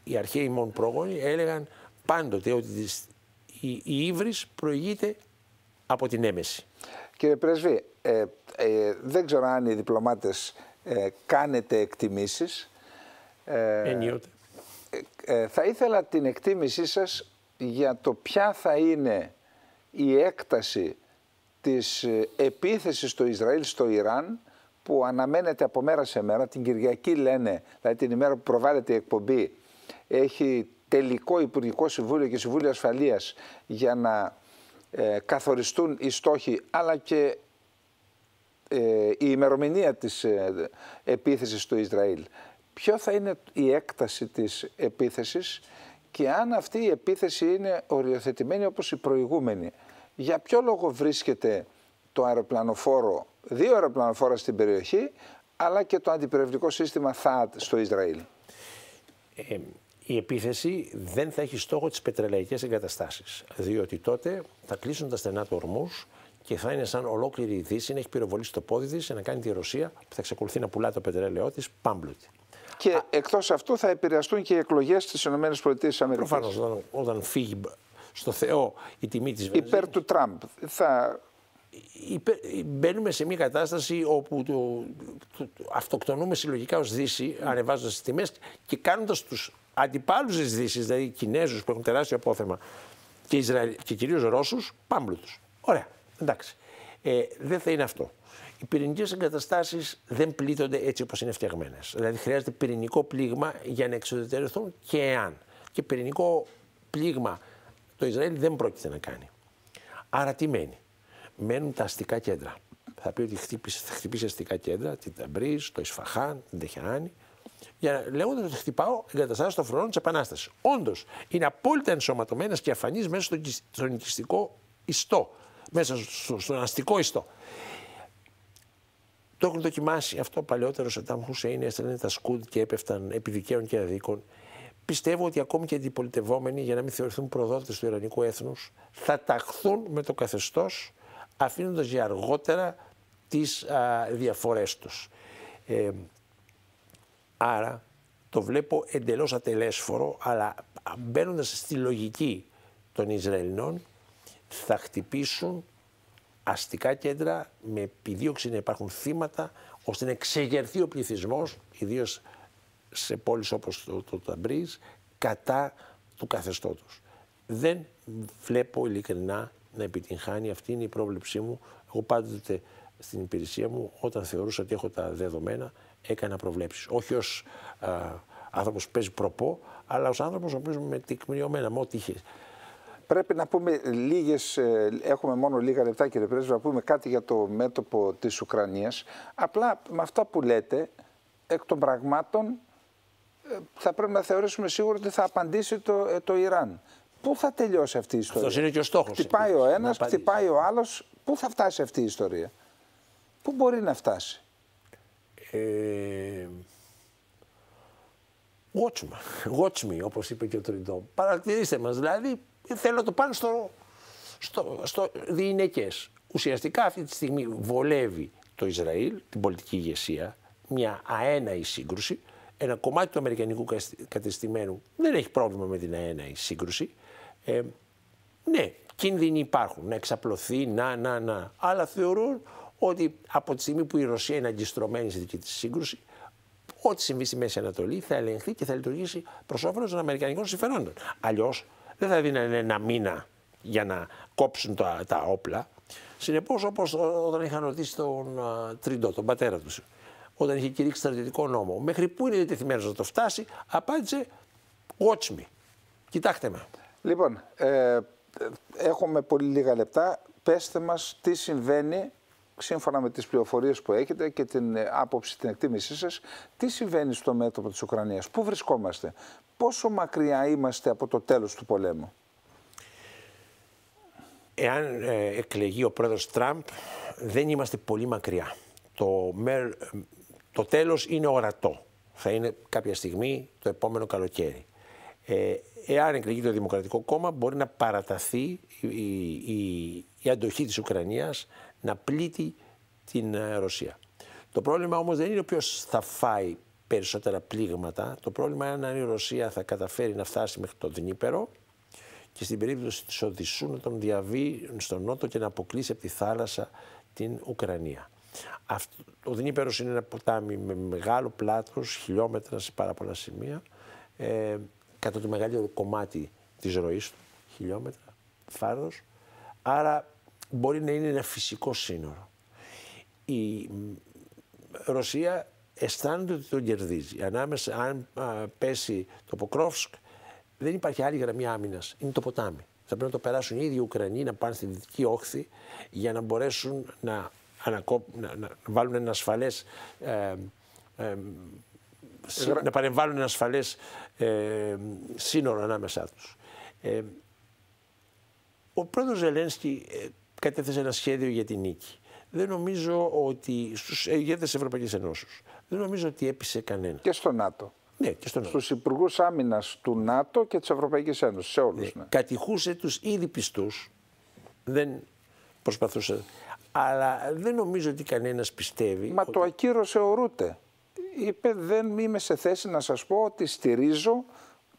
οι αρχαίοι μόνο πρόγονοι έλεγαν πάντοτε ότι η, η ύβρις προηγείται από την έμεση. Κύριε Πρεσβή, ε, ε, δεν ξέρω αν οι διπλωμάτες ε, κάνετε εκτιμήσεις. Ε, Ενίοτε. Ε, θα ήθελα την εκτίμησή σας για το ποια θα είναι η έκταση της επίθεσης του Ισραήλ στο Ιράν που αναμένεται από μέρα σε μέρα. Την Κυριακή λένε, δηλαδή την ημέρα που προβάλλεται η εκπομπή, έχει τελικό Υπουργικό Συμβούλιο και Συμβούλιο Ασφαλείας για να καθοριστούν οι στόχοι αλλά και ε, η ημερομηνία της ε, επίθεσης του Ισραήλ. Ποιο θα είναι η έκταση της επίθεσης και αν αυτή η επίθεση είναι οριοθετημένη όπως η προηγούμενη. Για ποιο λόγο βρίσκεται το αεροπλανοφόρο, δύο αεροπλανοφόρα στην περιοχή, αλλά και το αντιπερευνικό σύστημα ΘΑΤ στο Ισραήλ. Ε, η επίθεση δεν θα έχει στόχο τις πετρελαϊκές εγκαταστάσεις, διότι τότε θα κλείσουν τα στενά του και θα είναι σαν ολόκληρη η Δύση να έχει πυροβολήσει το πόδι της και να κάνει τη Ρωσία που θα εξακολουθεί να πουλάει το πετρέλαιό της πάμπλουτη. Και Α... εκτός αυτού θα επηρεαστούν και οι εκλογές στις ΗΠΑ. Προφανώς όταν, όταν φύγει στο Θεό η τιμή της Βενζίνης. Υπέρ του Τραμπ. Θα... μπαίνουμε σε μια κατάσταση όπου το, αυτοκτονούμε συλλογικά ως Δύση, ανεβάζοντας τις τιμές και κάνοντας τους αντιπάλους της Δύσης, δηλαδή Κινέζους που έχουν τεράστιο απόθεμα και, Ισραηλ, και κυρίως Ρώσους, του. Ωραία. Εντάξει. Ε, δεν θα είναι αυτό. Οι πυρηνικές εγκαταστάσεις δεν πλήττονται έτσι όπως είναι φτιαγμένες. Δηλαδή χρειάζεται πυρηνικό πλήγμα για να εξοδετερωθούν και εάν. Και πυρηνικό πλήγμα το Ισραήλ δεν πρόκειται να κάνει. Άρα τι μένει. Μένουν τα αστικά κέντρα. Θα πει ότι χτύπησε, θα χτυπήσει αστικά κέντρα, την Ταμπρίς, το Ισφαχάν, την Τεχεράνη. Για λέγοντας ότι χτυπάω εγκαταστάσεις των φρονών της Επανάστασης. Όντως είναι απόλυτα ενσωματωμένες και αφανείς μέσα στο, νοικιστικό ιστό μέσα στο, στον αστικό ιστό. Το έχουν δοκιμάσει αυτό παλαιότερο ο Τάμ Χουσέιν, έστελνε τα σκούντ και έπεφταν επιδικαίων και αδίκων. Πιστεύω ότι ακόμη και αντιπολιτευόμενοι, για να μην θεωρηθούν προδότες του Ιρανικού έθνους, θα ταχθούν με το καθεστώς, αφήνοντας για αργότερα τις διαφορές τους. Ε, άρα το βλέπω εντελώς ατελέσφορο, αλλά μπαίνοντας στη λογική των Ισραηλινών, θα χτυπήσουν αστικά κέντρα με επιδίωξη να υπάρχουν θύματα ώστε να εξεγερθεί ο πληθυσμός, ιδίως σε πόλεις όπως το, το Ταμπρίζ, κατά του καθεστώτος. Δεν βλέπω ειλικρινά να επιτυγχάνει. Αυτή είναι η πρόβλεψή μου. Εγώ πάντοτε στην υπηρεσία μου, όταν θεωρούσα ότι έχω τα δεδομένα, έκανα προβλέψεις. Όχι ως α, άνθρωπος που παίζει προπό, αλλά ως άνθρωπος που με τεκμηριωμένα, με ό,τι είχε Πρέπει να πούμε λίγες, ε, έχουμε μόνο λίγα λεπτά κύριε Πρέσβη, να πούμε κάτι για το μέτωπο της Ουκρανίας. Απλά με αυτά που λέτε, εκ των πραγμάτων ε, θα πρέπει να θεωρήσουμε σίγουρο ότι θα απαντήσει το, ε, το Ιράν. Πού θα τελειώσει αυτή η ιστορία. Αυτός είναι και ο στόχος. Χτυπάει ο ένα, χτυπάει ο άλλος. Πού θα φτάσει αυτή η ιστορία. Πού μπορεί να φτάσει. Ε, watch me, watch me όπως είπε και ο Τριντόμ. Παρακτηρίστε μας δηλαδή Θέλω να το πάνε στο, στο, στο Ουσιαστικά αυτή τη στιγμή βολεύει το Ισραήλ, την πολιτική ηγεσία, μια αέναη σύγκρουση. Ένα κομμάτι του Αμερικανικού κατεστημένου δεν έχει πρόβλημα με την αέναη σύγκρουση. Ε, ναι, κίνδυνοι υπάρχουν να εξαπλωθεί, να, να, να. Αλλά θεωρούν ότι από τη στιγμή που η Ρωσία είναι αγκιστρωμένη στη δική της σύγκρουση, ό,τι συμβεί στη Μέση Ανατολή θα ελεγχθεί και θα λειτουργήσει προς όφελος των Αμερικανικών συμφερόντων. Αλλιώς δεν θα δίνανε ένα μήνα για να κόψουν τα, τα όπλα. Συνεπώς, όπως όταν είχαν ρωτήσει τον Τρίντο, τον πατέρα τους, όταν είχε κηρύξει στρατιωτικό νόμο, μέχρι πού είναι διατεθειμένος να το φτάσει, απάντησε Watch me. Κοιτάξτε με. Λοιπόν, ε, έχουμε πολύ λίγα λεπτά. Πέστε μας τι συμβαίνει σύμφωνα με τις πληροφορίες που έχετε και την ε, άποψη, την εκτίμησή σας, τι συμβαίνει στο μέτωπο της Ουκρανίας, πού βρισκόμαστε, πόσο μακριά είμαστε από το τέλος του πολέμου. Εάν ε, εκλεγεί ο πρόεδρος Τραμπ, δεν είμαστε πολύ μακριά. Το, με, το τέλος είναι ορατό. Θα είναι κάποια στιγμή το επόμενο καλοκαίρι. Ε, εάν εκλεγεί το Δημοκρατικό Κόμμα, μπορεί να παραταθεί η, η, η αντοχή της Ουκρανίας να πλήττει την ε, Ρωσία. Το πρόβλημα όμως δεν είναι ποιος θα φάει περισσότερα πλήγματα. Το πρόβλημα είναι αν η Ρωσία θα καταφέρει να φτάσει μέχρι το Δνήπερο και στην περίπτωση της Οδυσσού να τον διαβεί στον νότο και να αποκλείσει από τη θάλασσα την Ουκρανία. ο Δνήπερος είναι ένα ποτάμι με μεγάλο πλάτος, χιλιόμετρα σε πάρα πολλά σημεία, ε, κατά το μεγαλύτερο κομμάτι της ροής του, χιλιόμετρα, φάρδος. Άρα μπορεί να είναι ένα φυσικό σύνορο. Η Ρωσία αισθάνεται ότι τον κερδίζει. Ανάμεσα, αν πέσει το Ποκρόφσκ, δεν υπάρχει άλλη γραμμή άμυνας. Είναι το ποτάμι. Θα πρέπει να το περάσουν οι ίδιοι οι Ουκρανοί να πάνε στη δυτική όχθη για να μπορέσουν να, ανακόπ, να, να βάλουν ένα ασφαλές. Ε, ε, να παρεμβάλλουν ένα ασφαλές ε, σύνορο ανάμεσά Ε, ο πρόεδρος Ζελένσκι ε, κατέθεσε ένα σχέδιο για την νίκη. Δεν νομίζω ότι στους ηγέτε τη Ευρωπαϊκή Ενώσεω. Δεν νομίζω ότι έπεισε κανένα. Και στο ΝΑΤΟ. Ναι, και στο ΝΑΤΟ. Στους υπουργούς άμυνας του ΝΑΤΟ και της Ευρωπαϊκής Ένωσης. Σε όλους. Ναι. Ε, ναι. Κατηχούσε τους ήδη πιστούς. Δεν προσπαθούσε. Αλλά δεν νομίζω ότι κανένας πιστεύει. Μα το ακύρωσε ο Ρούτε. Είπε, δεν είμαι σε θέση να σας πω ότι στηρίζω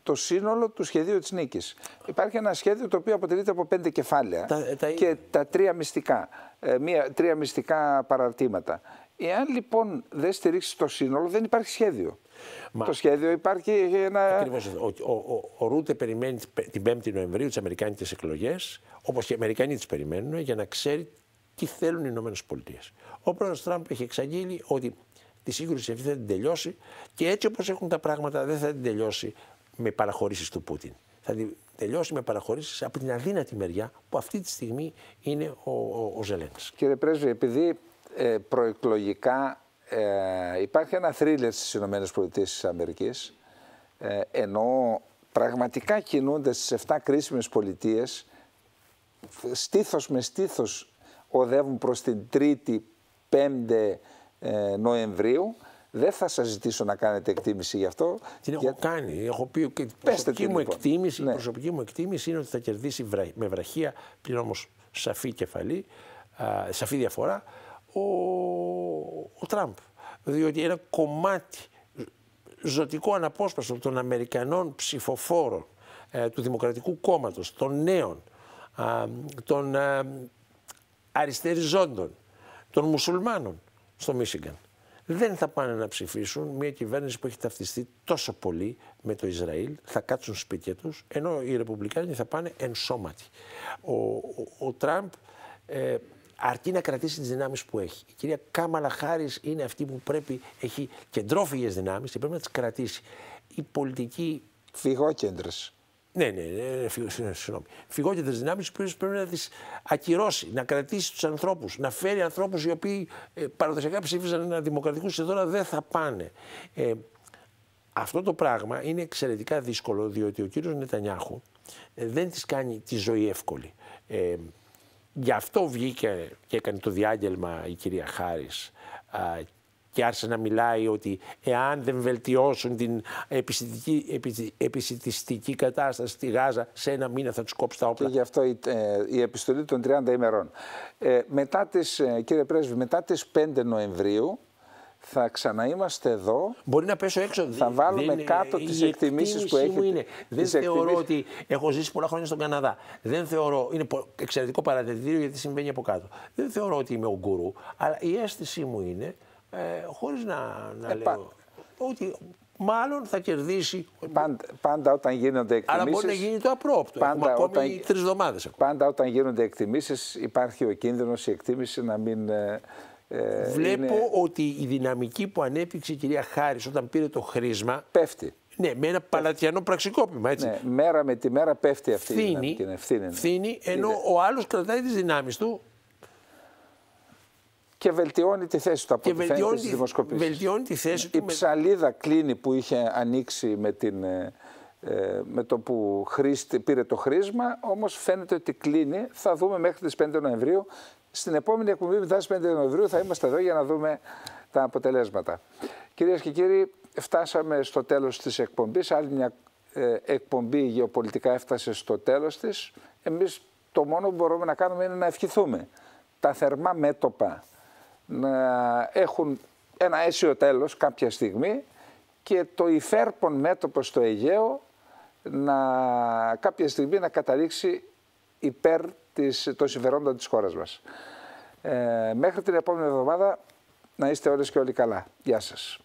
το σύνολο του σχεδίου της νίκης. Υπάρχει ένα σχέδιο το οποίο αποτελείται από πέντε κεφάλαια τα, τα... και τα τρία μυστικά. Ε, μία, τρία μυστικά παραρτήματα. Εάν λοιπόν δεν στηρίξεις το σύνολο, δεν υπάρχει σχέδιο. Το σχέδιο υπάρχει ένα. Ακριβώς. Ο, ο, Ρούτε περιμένει την 5η Νοεμβρίου τις Αμερικάνικες εκλογές, όπως και οι Αμερικανοί τις περιμένουν, για να ξέρει τι θέλουν οι Ηνωμένες Ο πρόεδρος Τραμπ έχει εξαγγείλει ότι τη σύγκρουση αυτή θα την τελειώσει και έτσι όπως έχουν τα πράγματα δεν θα την τελειώσει με παραχωρήσεις του Πούτιν. Θα τελειώσει με παραχωρήσεις από την αδύνατη μεριά που αυτή τη στιγμή είναι ο, ο, ο Κύριε Πρέσβη, επειδή ε, προεκλογικά ε, υπάρχει ένα θρύλε στις ΗΠΑ, ε, ενώ πραγματικά κινούνται στις 7 κρίσιμες πολιτείες στήθος με στήθος οδεύουν προς την 3η 5 η Νοεμβρίου, δεν θα σας ζητήσω να κάνετε εκτίμηση γι' αυτό. Την έχω κάνει. Έχω πει και προσωπική μου λοιπόν. εκτίμηση, η ναι. προσωπική μου εκτίμηση είναι ότι θα κερδίσει με βραχία πλην όμως σαφή κεφαλή, α, σαφή διαφορά, ο, ο Τραμπ. Διότι ένα κομμάτι ζωτικό αναπόσπαστο των Αμερικανών ψηφοφόρων ε, του Δημοκρατικού κόμματος, των νέων, των α, ε, αριστεριζόντων, των μουσουλμάνων στο Μίσιγκαν δεν θα πάνε να ψηφίσουν μια κυβέρνηση που έχει ταυτιστεί τόσο πολύ με το Ισραήλ, θα κάτσουν σπίτια τους, ενώ οι Ρεπουμπλικάνοι θα πάνε ενσώματοι. Ο, ο, ο Τραμπ ε, αρκεί να κρατήσει τις δυνάμεις που έχει. Η κυρία Κάμαλα χάρη είναι αυτή που πρέπει, έχει κεντρόφυγες δυνάμεις και πρέπει να τις κρατήσει. Η πολιτική... Φυγόκεντρες. Ναι, ναι, ναι, ναι, ναι συγγνώμη. Φυγόκεντρε δυνάμεις που πρέπει να τις ακυρώσει, να κρατήσει τους ανθρώπους, να φέρει ανθρώπους οι οποίοι ε, παραδοσιακά ψήφισαν ένα δημοκρατικό και τώρα δεν θα πάνε. Ε, αυτό το πράγμα είναι εξαιρετικά δύσκολο διότι ο κύριος Νετανιάχου ε, δεν της κάνει τη ζωή εύκολη. γι' αυτό βγήκε και έκανε το διάγγελμα η κυρία Χάρης και άρχισε να μιλάει ότι εάν δεν βελτιώσουν την επιστημιστική κατάσταση στη Γάζα, σε ένα μήνα θα τους κόψει τα όπλα. Και γι' αυτό η, ε, η επιστολή των 30 ημερών. Ε, μετά τις, ε, κύριε Πρέσβη, μετά τις 5 Νοεμβρίου, θα ξαναείμαστε εδώ. Μπορεί να πέσω έξω. Θα βάλουμε κάτω τις εκτιμήσει που έχει. Είναι. Δεν θεωρώ ότι. Έχω ζήσει πολλά χρόνια στον Καναδά. Δεν θεωρώ. Είναι εξαιρετικό παρατηρητήριο γιατί συμβαίνει από κάτω. Δεν θεωρώ ότι είμαι ο γκουρού, αλλά η αίσθησή μου είναι ε, χωρίς να, να ε, λέω ότι μάλλον θα κερδίσει. Πάντα, όταν γίνονται εκτιμήσεις... Αλλά μπορεί να γίνει το απρόπτο. Πάντα όταν, τρεις εβδομάδες. Πάντα όταν γίνονται εκτιμήσεις υπάρχει ο κίνδυνος η εκτίμηση να μην. Ε, ε, Βλέπω ότι η δυναμική που ανέπτυξε η κυρία Χάρης όταν πήρε το χρήσμα. Πέφτει. Ναι, με ένα παλατιανό πραξικόπημα. Έτσι. Ναι, μέρα με τη μέρα πέφτει αυτή η δυναμική. Φθήνει, ναι, ναι. ενώ ο άλλος κρατάει τις δυνάμεις του και βελτιώνει τη θέση του από ό,τι φαίνεται στις δημοσκοπήσεις. Βελτιώνει τη θέση του. Η ψαλίδα κλείνει που είχε ανοίξει με, την, ε, ε, με το που χρήστη, πήρε το χρήσμα, όμως φαίνεται ότι κλείνει. Θα δούμε μέχρι τις 5 Νοεμβρίου. Στην επόμενη εκπομπή μετά στις 5 Νοεμβρίου θα είμαστε εδώ για να δούμε τα αποτελέσματα. Κυρίες και κύριοι, φτάσαμε στο τέλος της εκπομπής. Άλλη μια ε, εκπομπή γεωπολιτικά έφτασε στο τέλος της. Εμείς το μόνο που μπορούμε να κάνουμε είναι να ευχηθούμε. Τα θερμά μέτωπα να έχουν ένα αίσιο τέλος κάποια στιγμή και το υφέρπον μέτωπο στο Αιγαίο να κάποια στιγμή να καταλήξει υπέρ της, των συμφερόντων της χώρας μας. Ε, μέχρι την επόμενη εβδομάδα να είστε όλες και όλοι καλά. Γεια σας.